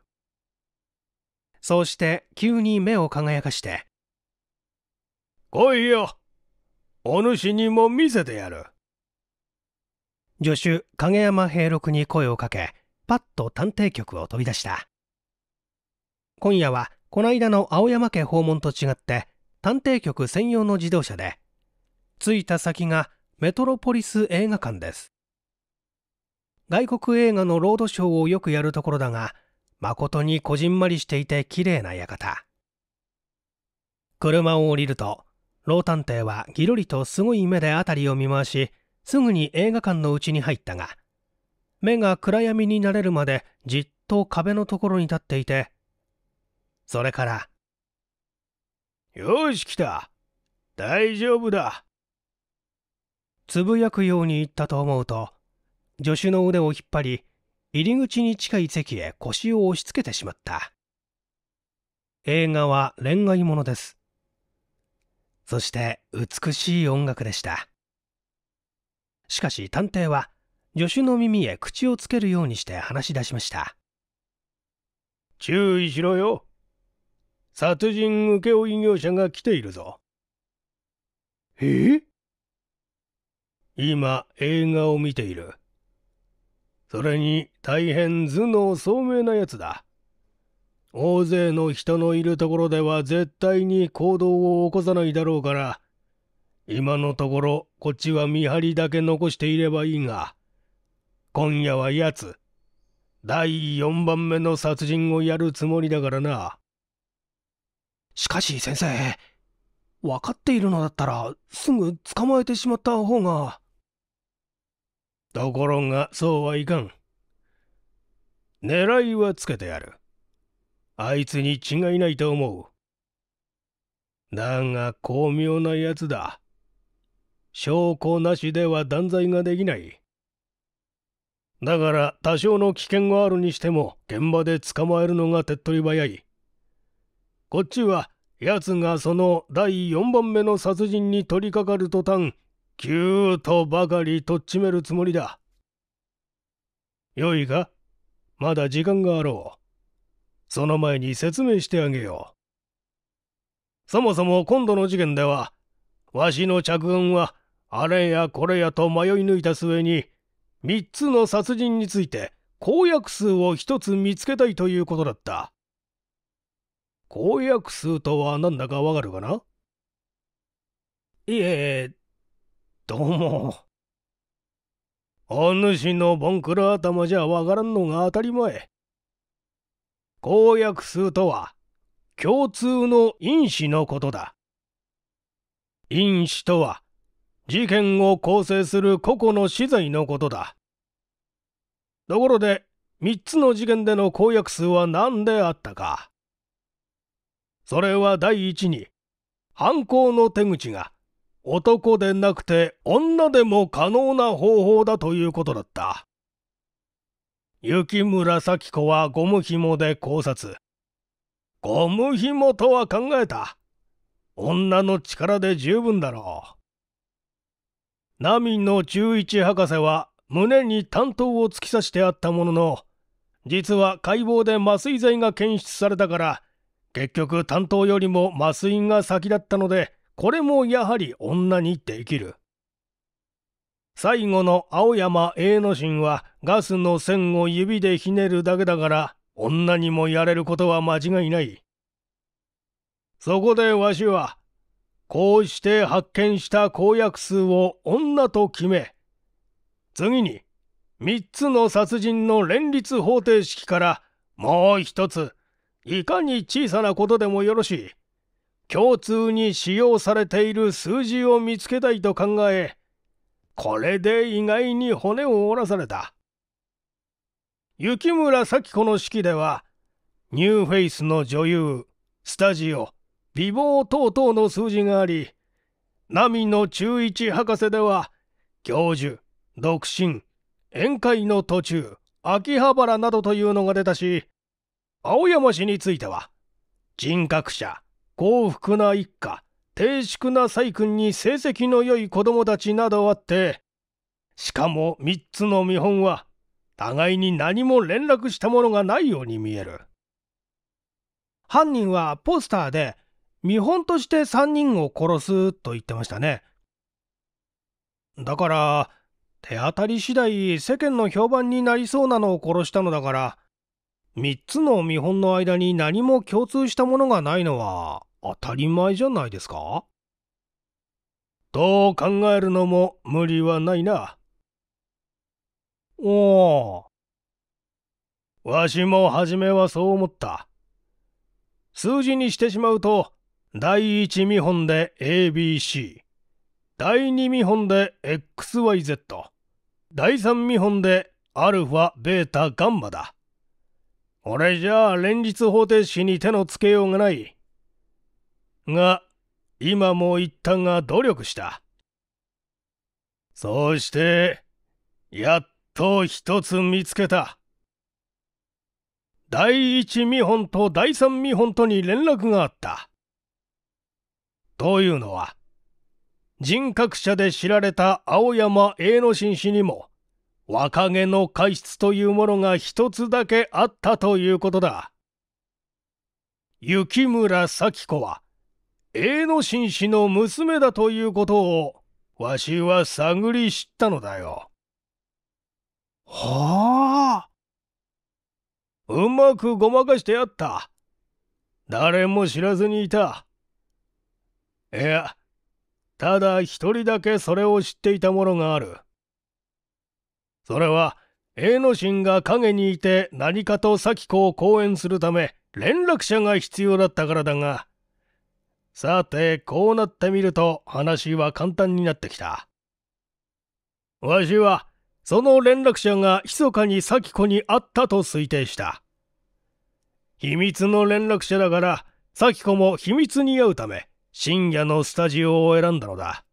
そうして急に目を輝かして「来いよお主にも見せてやる」助手影山平六に声をかけパッと探偵局を飛び出した今夜はこの間の青山家訪問と違って探偵局専用の自動車で着いた先がメトロポリス映画館です外国映画のロードショーをよくやるところだが誠にこじんまりしていて綺麗な館車を降りると老探偵はぎろりとすごい目で辺りを見回しすぐに映画館のうちに入ったが目が暗闇になれるまでじっと壁のところに立っていてそれから「よし来た大丈夫だ」つぶやくように言ったと思うと助手の腕を引っ張り入り口に近い席へ腰を押し付けてしまった映画は恋愛ものですそして美しい音楽でしたしかし探偵は助手の耳へ口をつけるようにして話し出しました注意しろよ殺人請負業者が来ているぞえ今映画を見ているそれに大変頭脳聡明なやつだ大勢の人のいるところでは絶対に行動を起こさないだろうから今のところこっちは見張りだけ残していればいいが今夜はやつ第4番目の殺人をやるつもりだからなしかし先生分かっているのだったらすぐ捕まえてしまった方がところがそうはいかん狙いはつけてやるあいつに違いないと思うだが巧妙なやつだ証拠なしでは断罪ができない。だから多少の危険があるにしても現場で捕まえるのが手っ取り早い。こっちは奴がその第4番目の殺人に取り掛かる途端キューとばかりとっちめるつもりだ。よいかまだ時間があろう。その前に説明してあげよう。そもそも今度の事件ではわしの着眼はあれやこれやと迷い抜いた末に3つの殺人について公約数を1つ見つけたいということだった公約数とはなんだかわかるかないえどうもお主のボンクラ頭じゃわからんのが当たり前公約数とは共通の因子のことだ因子とは事件を構成する個々の資材のことだ。ところで、3つの事件での公約数は何であったか。それは第一に、犯行の手口が男でなくて女でも可能な方法だということだった。雪村咲子はゴム紐で考察。ゴム紐とは考えた。女の力で十分だろう。ナミンの1一博士は胸に担当を突き刺してあったものの実は解剖で麻酔剤が検出されたから結局担当よりも麻酔が先だったのでこれもやはり女にできる最後の青山栄之進はガスの線を指でひねるだけだから女にもやれることは間違いないそこでわしはこうして発見した公約数を女と決め次に3つの殺人の連立方程式からもう一ついかに小さなことでもよろしい共通に使用されている数字を見つけたいと考えこれで意外に骨を折らされた雪村咲子の式ではニューフェイスの女優スタジオ美貌等々の数字があり、波の中一博士では、教授、独身、宴会の途中、秋葉原などというのが出たし、青山氏については、人格者、幸福な一家、低粛な細君に成績の良い子供たちなどあって、しかも3つの見本は、互いに何も連絡したものがないように見える。犯人はポスターで見本として3人を殺すと言ってましたね。だから、手当たり次第世間の評判になりそうなのを殺したのだから、3つの見本の間に何も共通したものがないのは当たり前じゃないですかと考えるのも無理はないな。おお。わしも初めはそう思った。数字にしてしまうと第1見本で ABC。第2見本で XYZ。第3見本でアルファ、ベータ、ガンマだ。俺じゃあ連立方程式に手のつけようがない。が、今も言ったが努力した。そうして、やっと一つ見つけた。第一見本と第三見本とに連絡があった。というのは人格者で知られた青山栄之進氏にも若気の過失というものが一つだけあったということだ雪村咲子は栄之進氏の娘だということをわしは探り知ったのだよ。はあ。うまくごまかしてあった。誰も知らずにいた。いや、ただ一人だけそれを知っていたものがある。それは、栄之進が陰にいて何かと咲子を講演するため、連絡者が必要だったからだが、さて、こうなってみると話は簡単になってきた。わしは、その連絡者が密かに咲子に会ったと推定した。秘密の連絡者だから、咲子も秘密に会うため、深夜のスタジオを選んだのだ。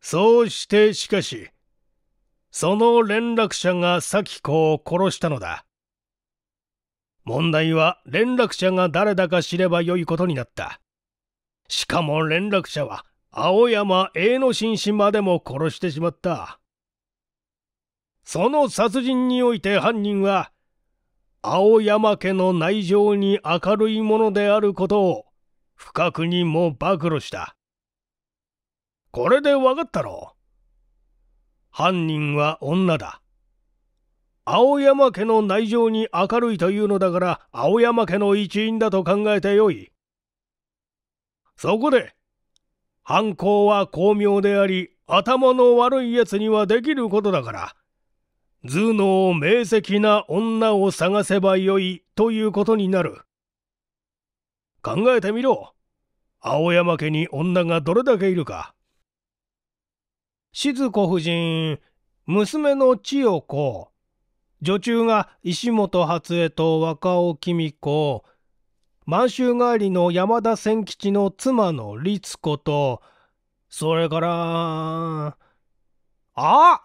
そうしてしかし、その連絡者が咲子を殺したのだ。問題は連絡者が誰だか知ればよいことになった。しかも連絡者は青山栄之進氏までも殺してしまった。その殺人において犯人は、青山家の内情に明るいものであることを不覚人も暴露した。これで分かったろ犯人は女だ。青山家の内情に明るいというのだから青山家の一員だと考えてよい。そこで、犯行は巧妙であり、頭の悪い奴にはできることだから、頭脳明晰な女を探せばよいということになる。考えてみろ青山家に女がどれだけいるか静子夫人娘の千代子女中が石本初江と若尾公子満州帰りの山田千吉の妻の律子とそれからあ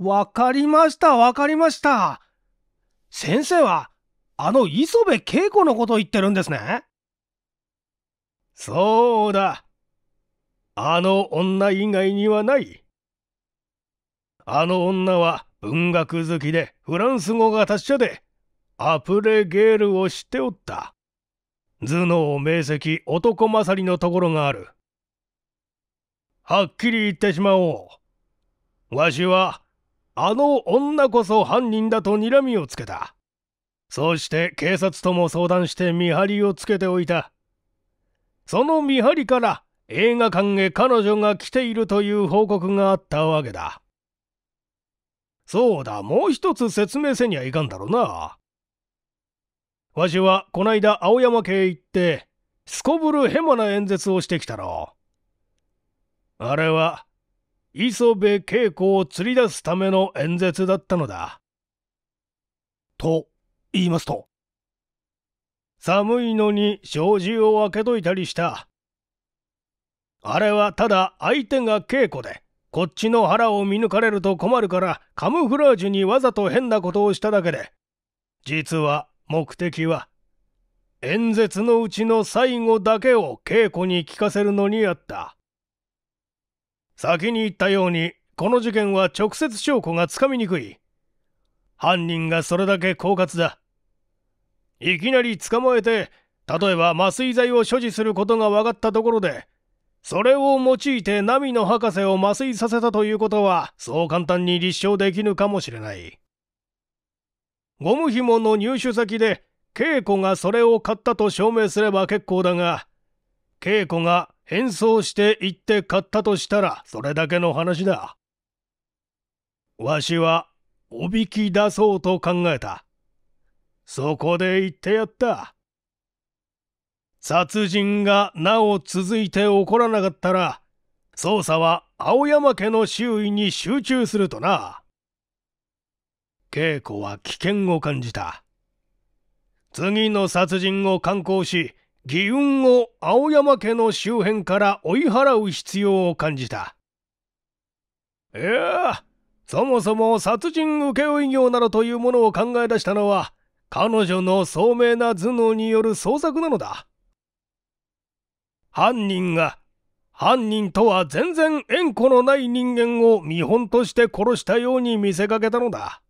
わかりましたわかりました先生はあの磯部恵子のこと言ってるんですねそうだ。あの女以外にはない。あの女は文学好きでフランス語が達者で、アプレゲールを知っておった。頭脳明晰男勝りのところがある。はっきり言ってしまおう。わしは、あの女こそ犯人だと睨みをつけた。そして警察とも相談して見張りをつけておいた。その見張りから映画館へ彼女が来ているという報告があったわけだ。そうだ、もう一つ説明せにはいかんだろうな。わしはこないだ青山家へ行って、すこぶるヘマな演説をしてきたろう。あれは、磯部恵子を釣り出すための演説だったのだ。と言いますと寒いのに障子を開けといたりした。あれはただ相手が稽古で、こっちの腹を見抜かれると困るから、カムフラージュにわざと変なことをしただけで。実は目的は、演説のうちの最後だけを稽古に聞かせるのにあった。先に言ったように、この事件は直接証拠がつかみにくい。犯人がそれだけ狡猾だ。いきなり捕まえて例えば麻酔剤を所持することが分かったところでそれを用いてナミの博士を麻酔させたということはそう簡単に立証できぬかもしれないゴム紐の入手先で恵子がそれを買ったと証明すれば結構だが恵子が変装して行って買ったとしたらそれだけの話だわしはおびき出そうと考えたそこで言ってやった。殺人がなお続いて起こらなかったら、捜査は青山家の周囲に集中するとな。稽古は危険を感じた。次の殺人を敢行し、義運を青山家の周辺から追い払う必要を感じた。いやそもそも殺人請負業などというものを考え出したのは、彼女の聡明な頭脳による創作なのだ。犯人が、犯人とは全然縁故のない人間を見本として殺したように見せかけたのだ。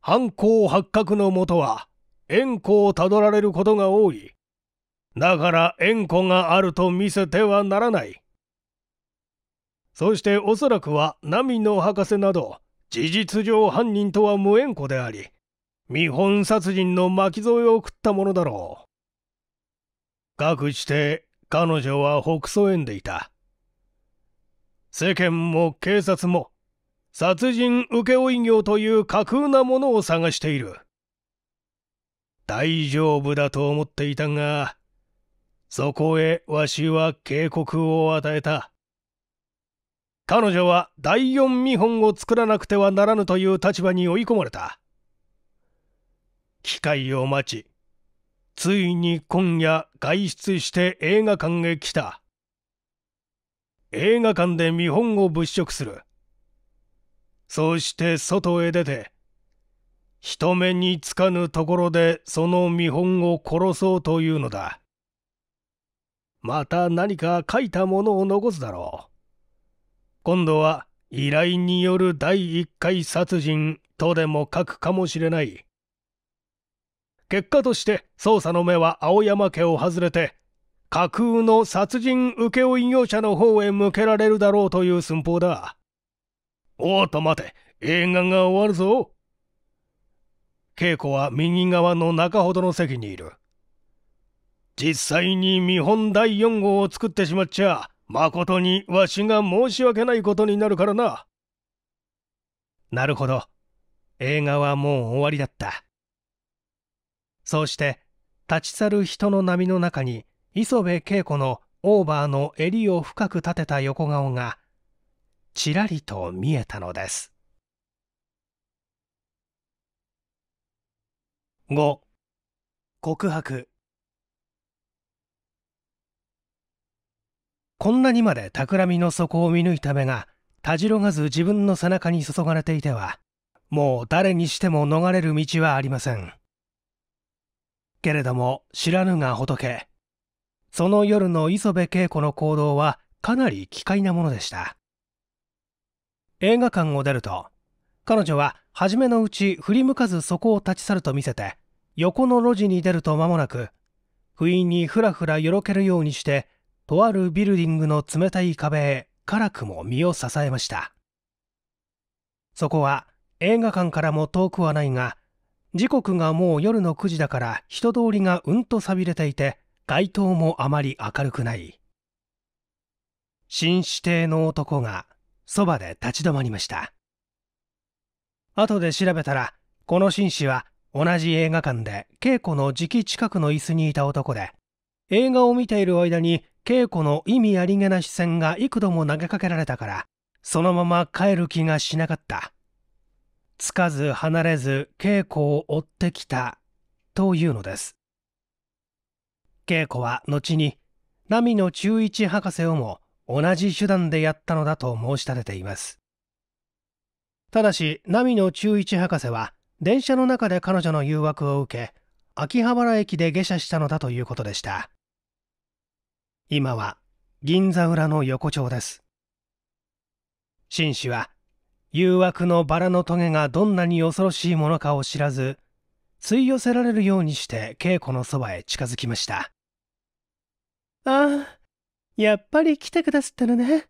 犯行発覚のもとは、縁故をたどられることが多い。だから縁故があると見せてはならない。そしておそらくは、ナミの博士など、事実上犯人とは無縁故であり、見本殺人の巻き添えを食ったものだろう。かくして彼女は北総園でいた。世間も警察も殺人請負業という架空なものを探している。大丈夫だと思っていたが、そこへわしは警告を与えた。彼女は第四見本を作らなくてはならぬという立場に追い込まれた。機会を待ちついに今夜外出して映画館へ来た映画館で見本を物色するそうして外へ出て人目につかぬところでその見本を殺そうというのだまた何か書いたものを残すだろう今度は依頼による第一回殺人とでも書くかもしれない結果として捜査の目は青山家を外れて架空の殺人請負業者の方へ向けられるだろうという寸法だおっと待て映画が終わるぞ稽古は右側の中ほどの席にいる実際に見本第4号を作ってしまっちゃ誠にわしが申し訳ないことになるからななるほど映画はもう終わりだったそうして立ち去る人の波の中に磯部恵子のオーバーの襟を深く立てた横顔がちらりと見えたのです5告白こんなにまで企みの底を見抜いた目がたじろがず自分の背中に注がれていてはもう誰にしても逃れる道はありません。けれども知らぬが仏その夜の磯部恵子の行動はかなり奇怪なものでした映画館を出ると彼女は初めのうち振り向かずそこを立ち去ると見せて横の路地に出ると間もなく不意にふらふらよろけるようにしてとあるビルディングの冷たい壁へ辛くも身を支えましたそこは映画館からも遠くはないが時刻がもう夜の9時だから人通りがうんと寂れていて街灯もあまり明るくない紳士邸の男がそばで立ち止まりました後で調べたらこの紳士は同じ映画館で稽古の時期近くの椅子にいた男で映画を見ている間に稽古の意味ありげな視線が幾度も投げかけられたからそのまま帰る気がしなかったつかず離れず稽古を追ってきたというのです稽古は後に波野中一博士をも同じ手段でやったのだと申し立てていますただし波野中一博士は電車の中で彼女の誘惑を受け秋葉原駅で下車したのだということでした今は銀座裏の横丁です紳士は誘惑のバラの棘がどんなに恐ろしいものかを知らず吸い寄せられるようにして稽古のそばへ近づきましたああやっぱり来てくださったのね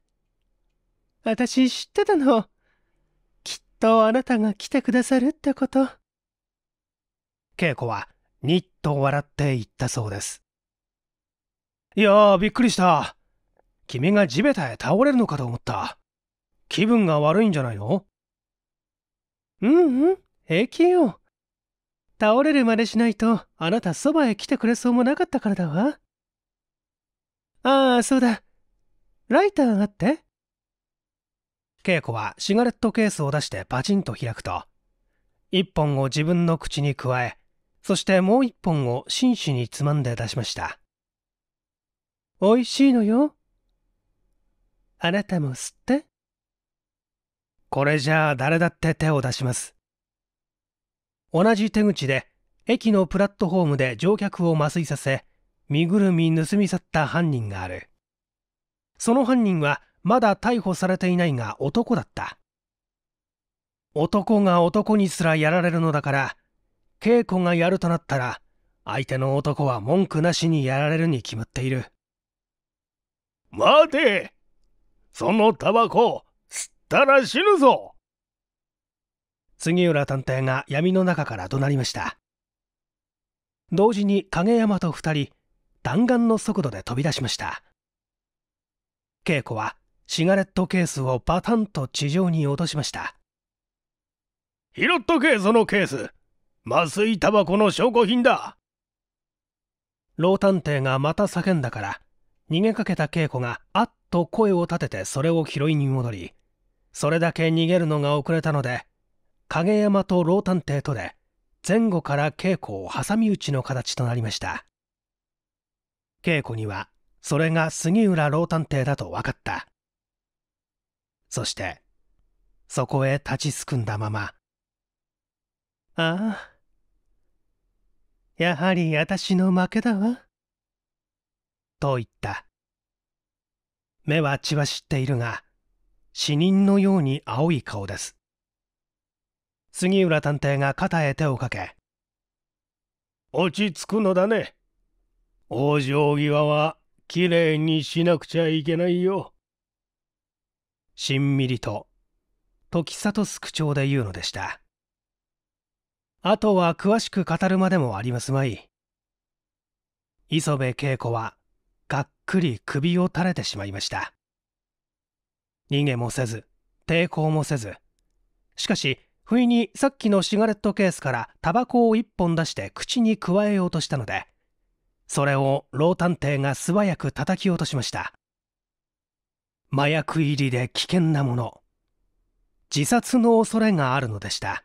私知ってたのきっとあなたが来てくださるってこと稽古はにっと笑って言ったそうですいやーびっくりした君が地べたへ倒れるのかと思った気分が悪いんじゃないのうんうん、平気よ。倒れるまでしないと、あなたそばへ来てくれそうもなかったからだわ。ああ、そうだ。ライターがあって恵子はシガレットケースを出してパチンと開くと、一本を自分の口に加え、そしてもう一本を真摯につまんで出しました。美味しいのよ。あなたも吸って。これじゃあ誰だって手を出します同じ手口で駅のプラットホームで乗客を麻酔させ身ぐるみ盗み去った犯人があるその犯人はまだ逮捕されていないが男だった男が男にすらやられるのだから稽古がやるとなったら相手の男は文句なしにやられるに決まっている待てそのタバコったら死ぬぞ杉浦探偵が闇の中から怒鳴りました同時に影山と2人弾丸の速度で飛び出しました恵子はシガレットケースをバタンと地上に落としました拾っとけそのケース麻酔タバコの証拠品だ老探偵がまた叫んだから逃げかけた恵子があっと声を立ててそれを拾いに戻りそれだけ逃げるのが遅れたので影山と老探偵とで前後から稽古を挟み撃ちの形となりました稽古にはそれが杉浦老探偵だと分かったそしてそこへ立ちすくんだままああやはり私の負けだわと言った目は血は知っているが死人のように青い顔です。杉浦探偵が肩へ手をかけ、落ち着くのだね。往生際はきれいにしなくちゃいけないよ。しんみりと、時里す口調で言うのでした。あとは詳しく語るまでもありますまい。磯部恵子は、がっくり首を垂れてしまいました。逃げもせず抵抗もせずしかし不意にさっきのシガレットケースからタバコを1本出して口にくわえようとしたのでそれを老探偵が素早く叩き落としました麻薬入りで危険なもの自殺の恐れがあるのでした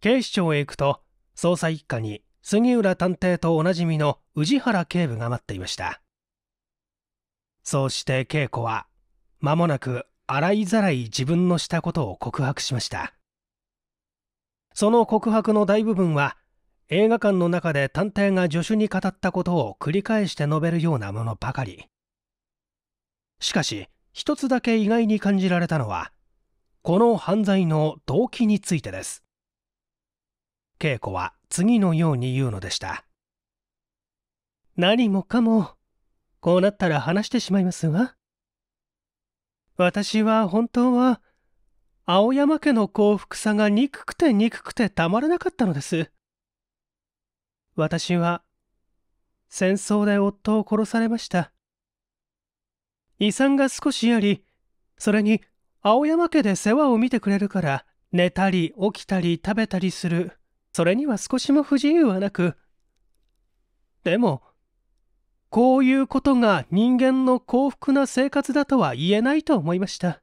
警視庁へ行くと捜査一課に杉浦探偵とおなじみの宇治原警部が待っていましたそうして稽古は間もなく洗いざらい自分のしたことを告白しましたその告白の大部分は映画館の中で探偵が助手に語ったことを繰り返して述べるようなものばかりしかし一つだけ意外に感じられたのはこの犯罪の動機についてです恵子は次のように言うのでした何もかもこうなったら話してしまいますわ私は本当は青山家の幸福さが憎くて憎くてたまらなかったのです私は戦争で夫を殺されました遺産が少しありそれに青山家で世話を見てくれるから寝たり起きたり食べたりするそれには少しも不自由はなくでもこういうことが人間の幸福な生活だとは言えないと思いました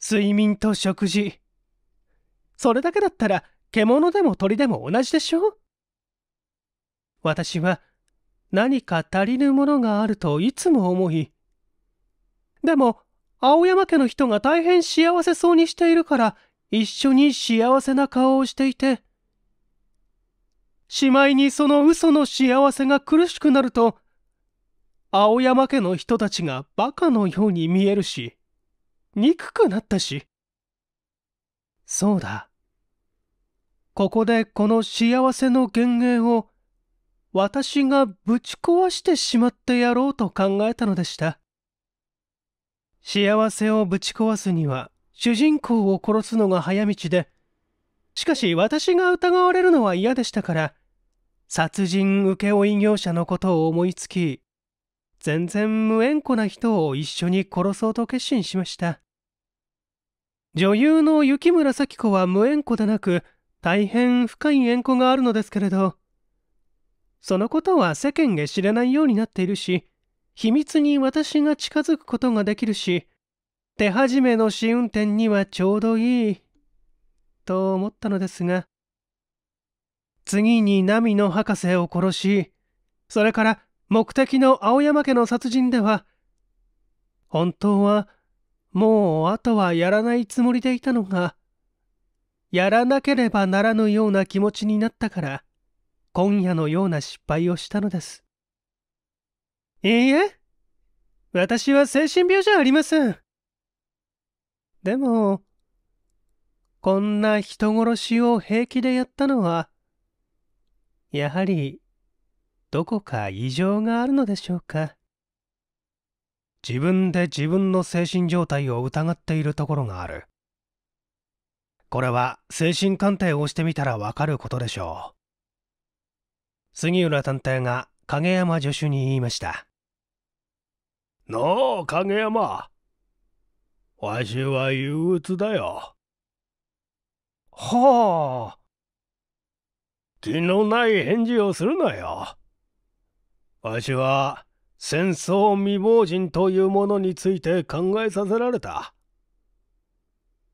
睡眠と食事それだけだったら獣でも鳥でも同じでしょ私は何か足りぬものがあるといつも思いでも青山家の人が大変幸せそうにしているから一緒に幸せな顔をしていてしまいにその嘘の幸せが苦しくなると、青山家の人たちがバカのように見えるし、憎くなったし。そうだ。ここでこの幸せの幻影を私がぶち壊してしまってやろうと考えたのでした。幸せをぶち壊すには主人公を殺すのが早道で、しかし私が疑われるのは嫌でしたから、殺人請負業者のことを思いつき、全然無縁故な人を一緒に殺そうと決心しました。女優の雪村咲子は無縁故でなく、大変深い縁故があるのですけれど、そのことは世間へ知れないようになっているし、秘密に私が近づくことができるし、手始めの試運転にはちょうどいい。と思ったのですが次に波野博士を殺しそれから目的の青山家の殺人では本当はもうあとはやらないつもりでいたのがやらなければならぬような気持ちになったから今夜のような失敗をしたのですいいえ私は精神病じゃありませんでもこんな人殺しを平気でやったのは、やはり、どこか異常があるのでしょうか。自分で自分の精神状態を疑っているところがある。これは精神鑑定をしてみたらわかることでしょう。杉浦探偵が影山助手に言いました。なあ、影山。わしは憂鬱だよ。はあ。気のない返事をするなよ。わしは戦争未亡人というものについて考えさせられた。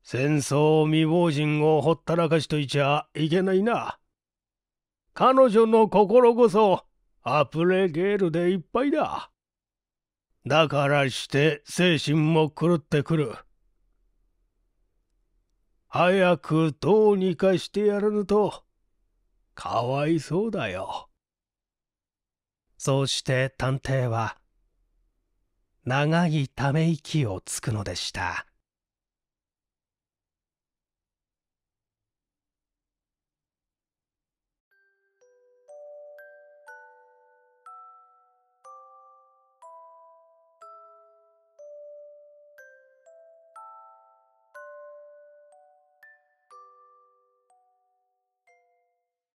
戦争未亡人をほったらかしといちゃいけないな。彼女の心こそアプレゲールでいっぱいだ。だからして精神も狂ってくる。早くどうにかしてやらぬと、かわいそうだよ。そうして探偵は、長いため息をつくのでした。